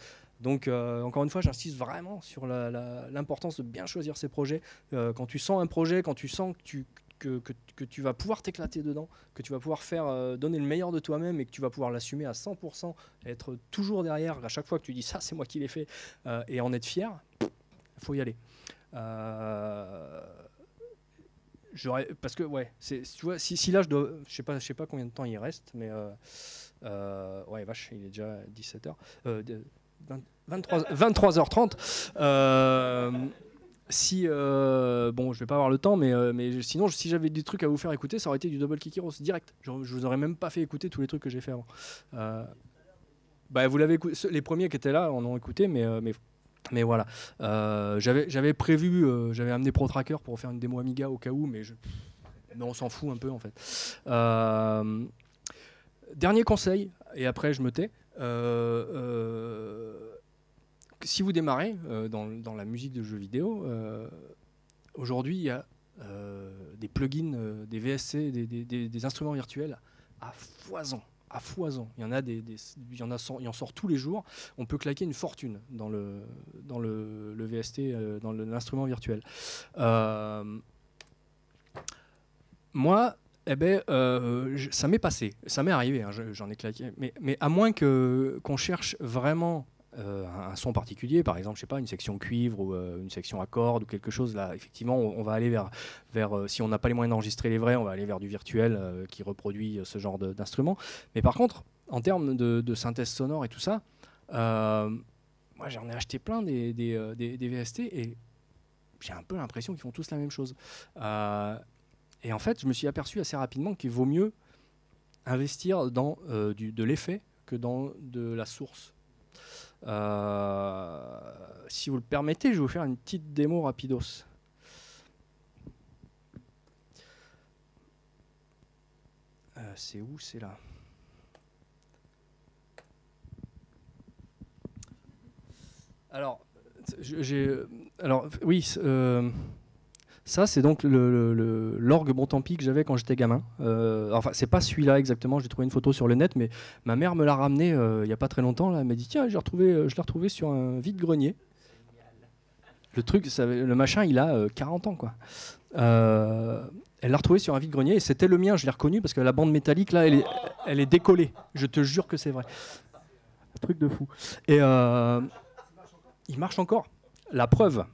A: Donc, euh, encore une fois, j'insiste vraiment sur l'importance de bien choisir ses projets. Euh, quand tu sens un projet, quand tu sens que tu, que, que, tu vas pouvoir t'éclater dedans, que tu vas pouvoir faire euh, donner le meilleur de toi-même et que tu vas pouvoir l'assumer à 100%, être toujours derrière à chaque fois que tu dis ça, c'est moi qui l'ai fait, et en être fier, il faut y aller. parce que, ouais, tu vois, si, si, là, je dois, je sais pas, je sais pas combien de temps il reste, mais euh, ouais, vache, il est déjà 17h. 23, 23h30 si euh, bon, je vais pas avoir le temps, mais, euh, mais sinon, si j'avais des trucs à vous faire écouter, ça aurait été du double kikiros direct. Je, vous aurais même pas fait écouter tous les trucs que j'ai fait avant. bah, vous l'avez les premiers qui étaient là en ont écouté, mais, mais, mais voilà. j'avais prévu, j'avais amené ProTracker pour faire une démo Amiga au cas où, mais, je, mais on s'en fout un peu en fait dernier conseil, et après je me tais. Euh, euh, si vous démarrez euh, dans, la musique de jeux vidéo, aujourd'hui il y a des plugins, des VSC, des, instruments virtuels à foison à foison. Il y en a des, il y en a en sort tous les jours. On peut claquer une fortune dans le dans le, VST, dans l'instrument virtuel. moi, eh ben, euh, ça m'est passé, ça m'est arrivé, hein, j'en ai claqué. Mais, à moins que qu'on cherche vraiment euh, un son particulier, par exemple, je sais pas, une section cuivre ou euh, une section à cordes ou quelque chose, là, effectivement, on, va aller vers, si on n'a pas les moyens d'enregistrer les vrais, on va aller vers du virtuel qui reproduit ce genre d'instrument. Mais par contre, en termes de, synthèse sonore et tout ça, moi j'en ai acheté plein des, des VST et j'ai un peu l'impression qu'ils font tous la même chose. Et en fait, je me suis aperçu assez rapidement qu'il vaut mieux investir dans euh, de l'effet que dans de la source. Euh, si vous le permettez, je vais vous faire une petite démo rapidos. Euh, c'est où C'est là. Alors, alors oui, ça, c'est donc l'orgue bon tant que j'avais quand j'étais gamin. Euh, enfin, c'est pas celui-là exactement, j'ai trouvé une photo sur le net, mais ma mère me l'a ramené euh, il n'y a pas très longtemps. Là. Elle m'a dit Tiens, j'ai retrouvé, euh, je l'ai retrouvé sur un vide-grenier. Le truc, le machin, il a 40 ans, quoi. elle l'a retrouvé sur un vide-grenier et c'était le mien, je l'ai reconnu parce que la bande métallique, là, elle est, elle est décollée. Je te jure que c'est vrai. truc de fou. Et il marche encore. La preuve,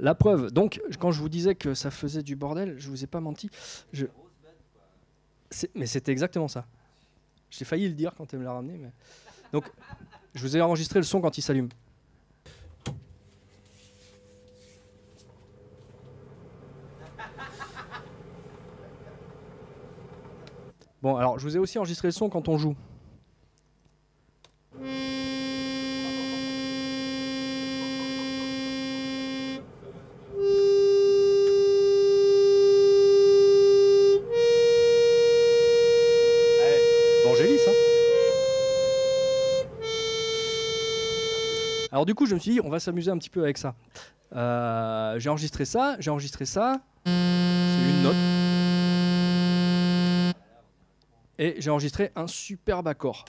A: la preuve. Donc, quand je vous disais que ça faisait du bordel, je vous ai pas menti. Mais c'était exactement ça. J'ai failli le dire quand elle me l'a ramené. Mais... Donc, je vous ai enregistré le son quand il s'allume. Bon, alors, je vous ai aussi enregistré le son quand on joue. Alors du coup, je me suis dit, on va s'amuser un petit peu avec ça. Euh, j'ai enregistré ça, j'ai enregistré ça. C'est une note. Et j'ai enregistré un superbe accord.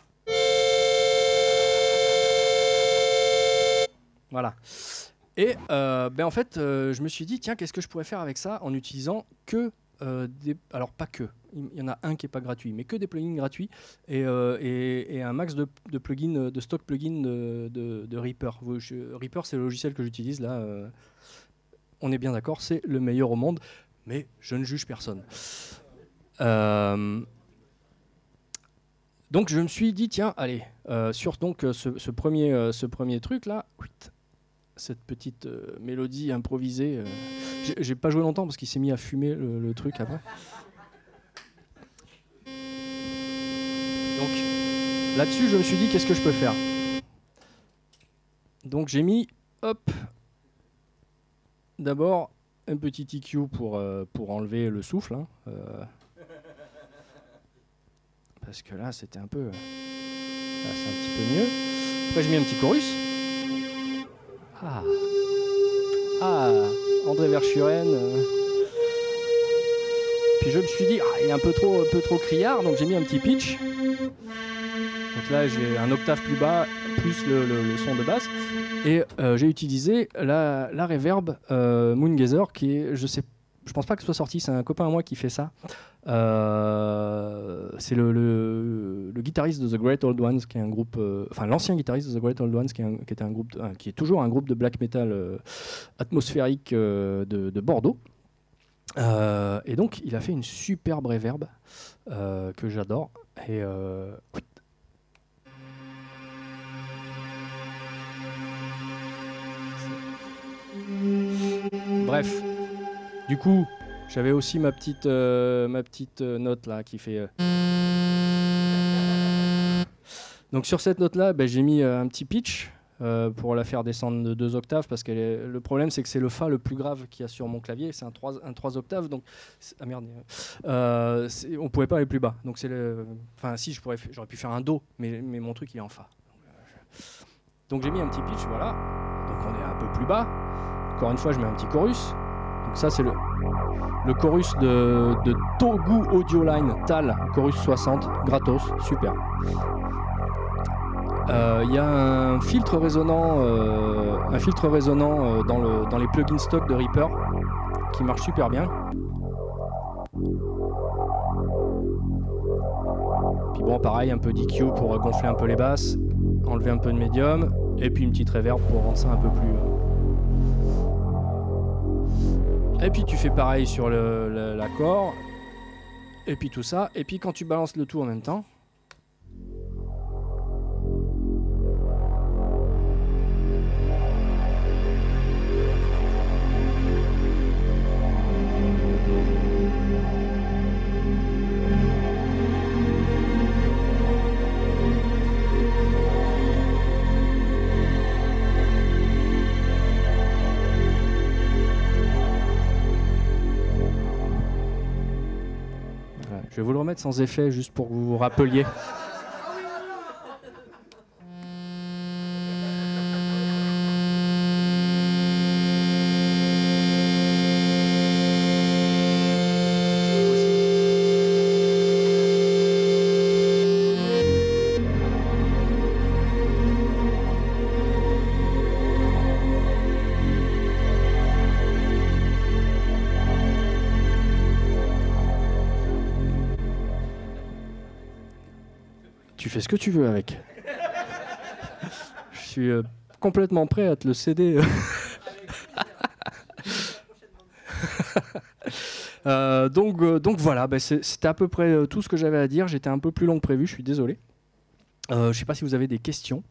A: Voilà. Et euh, ben en fait, euh, je me suis dit, tiens, qu'est-ce que je pourrais faire avec ça en utilisant que des... Alors, pas que, il y en a un qui n'est pas gratuit, mais que des plugins gratuits et, euh, un max de, de stock plugins de, Reaper. Reaper, c'est le logiciel que j'utilise là. Euh, on est bien d'accord, c'est le meilleur au monde, mais je ne juge personne. Euh, donc je me suis dit, tiens, allez, sur donc, ce, premier, ce premier truc là, cette petite mélodie improvisée, j'ai pas joué longtemps parce qu'il s'est mis à fumer le, le truc après. Là-dessus, je me suis dit, qu'est-ce que je peux faire Donc j'ai mis, hop, d'abord un petit EQ pour, euh, pour enlever le souffle. Hein, euh. parce que là, c'était un peu... Euh, c'est un petit peu mieux. Après, j'ai mis un petit chorus. Ah Ah André Verschuren... Puis je me suis dit, ah, il est un peu trop, un peu trop criard, donc j'ai mis un petit pitch. Donc là, j'ai un octave plus bas, plus le, son de basse. Et euh, j'ai utilisé la, la reverb euh, qui est, je sais, je pense pas que ce soit sorti, c'est un copain à moi qui fait ça. Euh, c'est le, guitariste de The Great Old Ones, qui est un groupe, euh, enfin l'ancien guitariste de The Great Old Ones, qui est, était un groupe, qui est toujours un groupe de black metal atmosphérique de, Bordeaux. et donc, il a fait une superbe reverb que j'adore. Et Bref, du coup, j'avais aussi ma petite, euh, ma petite euh, note là qui fait. Euh. Donc sur cette note là, ben, j'ai mis un petit pitch pour la faire descendre de deux octaves parce que le problème c'est que c'est le fa le plus grave qu'il y a sur mon clavier, c'est un 3, octaves donc ah merde, on pouvait pas aller plus bas. Donc c'est le... enfin si je pourrais j'aurais pu faire un do mais, mais mon truc il est en fa. Donc j'ai mis un petit pitch voilà. Donc on est un peu plus bas. Encore une fois, je mets un petit chorus. Donc ça, c'est le, chorus de, Togu Audio Line Tal, chorus 60, gratos, super. Il euh, y a un filtre résonnant, euh, un filtre résonnant euh, dans, dans les plugins stock de Reaper qui marche super bien. Puis bon, pareil, un peu d'EQ pour gonfler un peu les basses, enlever un peu de médium, et puis une petite reverb pour rendre ça un peu plus Et puis tu fais pareil sur l'accord. et puis tout ça. Et puis quand tu balances le tout en même temps, vais vous le remettre sans effet, juste pour que vous vous rappeliez. fais ce que tu veux avec. Je suis euh, complètement prêt à te le céder. Euh, euh, donc, voilà, ben, c'était à peu près tout ce que j'avais à dire. J'étais un peu plus long que prévu, je suis désolé. je ne sais pas si vous avez des questions.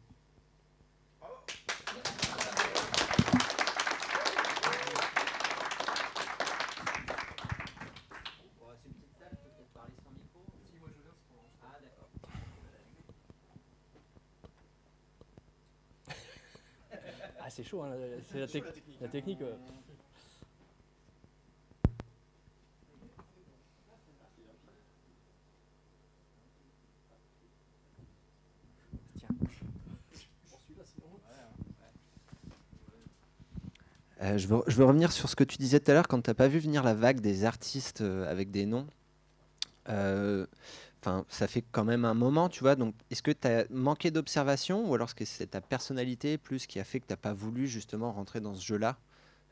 A: Hein, c'est la, technique. Euh, je, veux, revenir sur ce que tu disais tout à l'heure quand tu n'as pas vu venir la vague des artistes euh, avec des noms. Euh, Enfin, ça fait quand même un moment, tu vois. Donc, est-ce que tu as manqué d'observation ou alors que c'est ta personnalité plus qui a fait que tu pas voulu justement rentrer dans ce jeu-là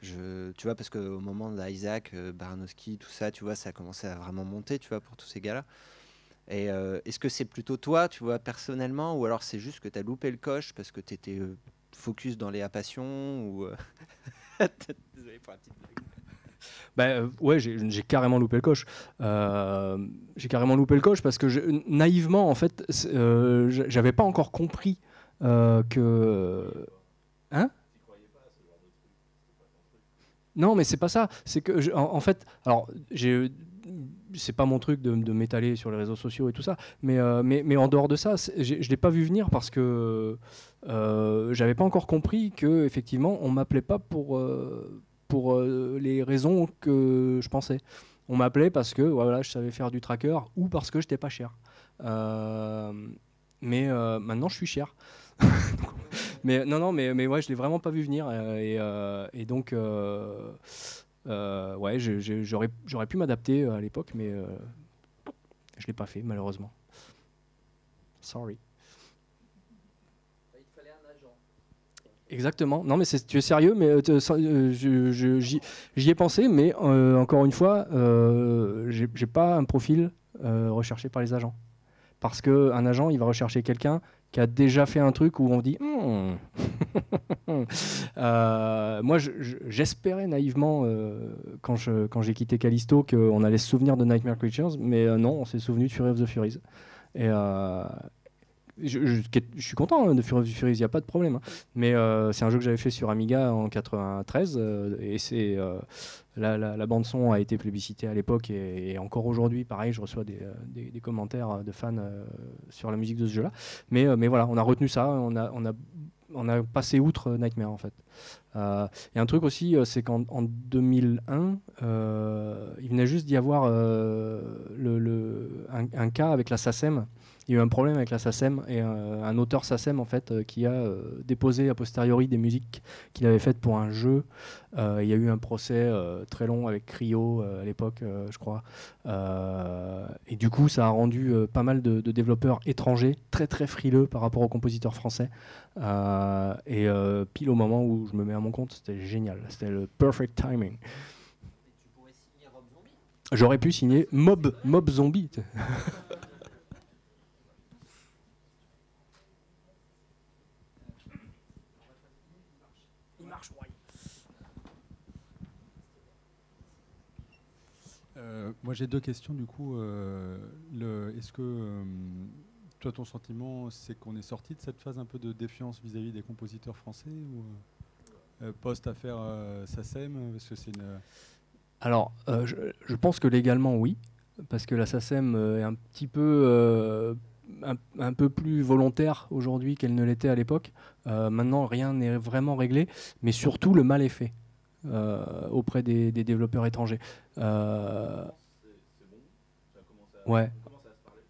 A: je, tu vois, parce qu'au moment d'Isaac, euh, Baranowski, tout ça, tu vois, ça a commencé à vraiment monter, tu vois, pour tous ces gars-là. Et euh, est-ce que c'est plutôt toi, tu vois, personnellement, ou alors c'est juste que tu as loupé le coche parce que tu étais euh, focus dans les apassions ou... Euh, Désolé pour la petite ben, euh, ouais, j'ai carrément loupé le coche. Euh, j'ai carrément loupé le coche parce que naïvement, en fait, euh, j'avais pas encore compris euh, que. Hein non, mais c'est pas ça. C'est que, en, fait, alors, j'ai, c'est pas mon truc de, m'étaler sur les réseaux sociaux et tout ça, mais, mais, mais, en dehors de ça, je l'ai pas vu venir parce que euh, j'avais pas encore compris que effectivement, on m'appelait pas pour pour euh, les raisons que je pensais. On m'appelait parce que voilà, je savais faire du tracker ou parce que j'étais pas cher. Euh, mais euh, maintenant, je suis cher. mais non, non, mais, mais ouais, je l'ai vraiment pas vu venir. et, donc, ouais, j'aurais pu m'adapter à l'époque, mais je l'ai pas fait, malheureusement. Sorry. Exactement. Non, mais tu es sérieux, mais euh, euh, j'y ai pensé, mais euh, encore une fois, euh, j'ai pas un profil recherché par les agents. Parce qu'un agent, il va rechercher quelqu'un qui a déjà fait un truc où on dit hmm. moi j'espérais je, je, naïvement quand j'ai quitté Callisto qu'on allait se souvenir de Nightmare Creatures mais non on s'est souvenu de Fury of the Furies et, je, suis content hein, de Furious, il n'y a pas de problème. Hein. Mais euh, c'est un jeu que j'avais fait sur Amiga en 93 euh, et c'est euh, la, bande son a été plébiscitée à l'époque et, encore aujourd'hui, pareil, je reçois des, commentaires de fans sur la musique de ce jeu-là. Mais, mais voilà, on a retenu ça, on a, on a, on a passé outre Nightmare en fait. et un truc aussi, c'est qu'en 2001, il venait juste d'y avoir le, un, un, cas avec la SACEM il y a eu un problème avec la SACEM et euh, un auteur SACEM en fait euh, qui a euh, déposé a posteriori des musiques qu'il avait faites pour un jeu. il y a eu un procès très long avec Cryo à l'époque, je crois. et du coup, ça a rendu pas mal de, de, développeurs étrangers très très frileux par rapport aux compositeurs français. et pile au moment où je me mets à mon compte, c'était génial. C'était le perfect timing. J'aurais pu signer Mob, Mob Zombie. Euh, moi, j'ai deux questions du coup. Euh, est-ce que euh, toi, ton sentiment, c'est qu'on est sorti de cette phase un peu de défiance vis-à-vis des compositeurs français ou post affaire SACEM que c'est une... Alors, je, pense que légalement, oui, parce que la SACEM est un petit peu un, peu plus volontaire aujourd'hui qu'elle ne l'était à l'époque. maintenant, rien n'est vraiment réglé, mais surtout le mal est fait. Euh, auprès des, développeurs étrangers. Euh... bon. ça ouais. à ah, se parler.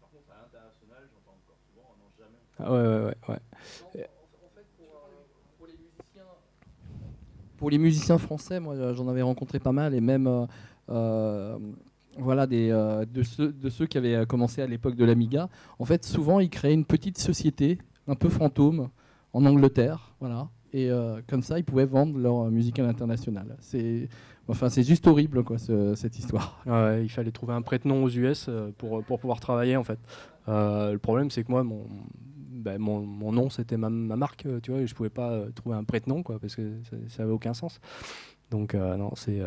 A: Par contre, à l'international, j'entends encore souvent, on n'en jamais. ouais, ouais, ouais. pour les musiciens français, moi j'en avais rencontré pas mal et même euh, euh, voilà des, de, ceux, de, ceux, qui avaient commencé à l'époque de l'Amiga. En fait, souvent ils créaient une petite société un peu fantôme en Angleterre, voilà, et euh, comme ça ils pouvaient vendre leur euh, musique à l'international. C'est enfin c'est juste horrible quoi cette histoire. il fallait trouver un prête-nom aux US euh, pour, pour pouvoir travailler en fait. le problème c'est que moi mon ben, mon, nom c'était ma, marque tu vois je pouvais pas trouver un prête-nom quoi parce que ça, n'avait avait aucun sens. Donc non c'est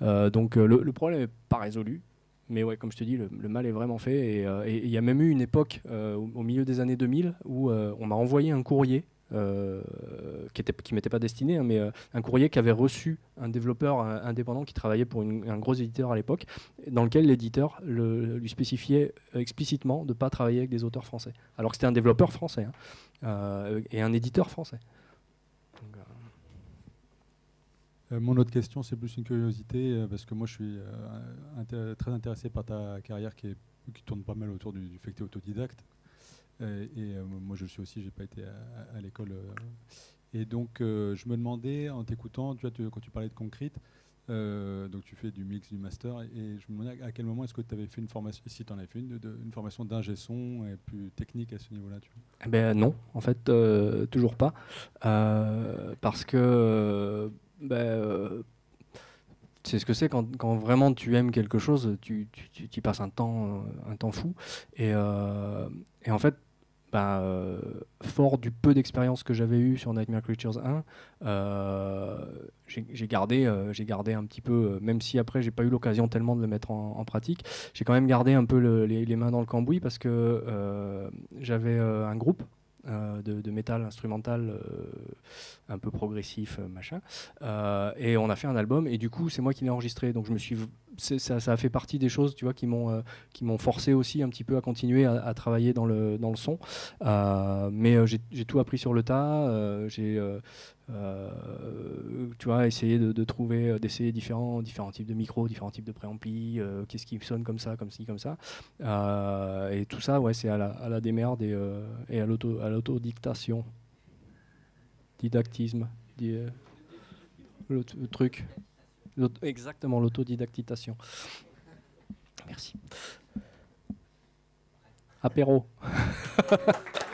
A: donc le, problème n'est pas résolu. Mais ouais, comme je te dis, le, mal est vraiment fait. Et il y a même eu une époque au milieu des années 2000 où on m'a envoyé un courrier euh, qui, était, qui m'était pas destiné, hein, mais euh, un courrier qu'avait reçu un développeur euh, indépendant qui travaillait pour un gros éditeur à l'époque, dans lequel l'éditeur le, lui spécifiait explicitement de ne pas travailler avec des auteurs français. Alors que c'était un développeur français hein, et un éditeur français. mon autre question, c'est plus une curiosité, parce que moi je suis très intéressé par ta carrière qui, tourne pas mal autour du, du fait que tu es autodidacte. Euh, et euh, moi, je le suis aussi, j'ai pas été à, l'école. Euh. et donc, je me demandais, en t'écoutant, tu quand tu parlais de concrete, donc tu fais du mix, du master, et je me demandais à quel moment est-ce que tu avais fait une formation, si tu en avais fait une, une formation d'ingé son et plus technique à ce niveau-là eh ben Non, en fait, toujours pas. parce que ben, c'est ce que c'est quand, vraiment tu aimes quelque chose, tu, y passes un temps, un temps fou. Et, et en fait, ben, euh, fort du peu d'expérience que j'avais eu sur Nightmare Creatures 1, euh, j'ai gardé, euh, gardé un petit peu, même si après j'ai pas eu l'occasion tellement de le mettre en, pratique, j'ai quand même gardé un peu les, mains dans le cambouis parce que j'avais un groupe euh, de, métal instrumental euh, un peu progressif, euh, machin. et on a fait un album, et du coup, c'est moi qui l'ai enregistré. Donc je me suis, ça, a fait partie des choses, tu vois, qui m'ont, qui m'ont forcé aussi un petit peu à continuer à, travailler dans le, dans le son. mais j'ai tout appris sur le tas. j'ai euh, tu vois, essayer de, trouver, euh, d'essayer différents, différents types de micros, différents types de préamplis, euh, qu'est-ce qui sonne comme ça, comme ci, comme ça. et tout ça, ouais, c'est à la, à la démerde et, et à l'autodictation. Didactisme. le, le, truc. Exactement, l'autodidactitation. Merci. Apéro.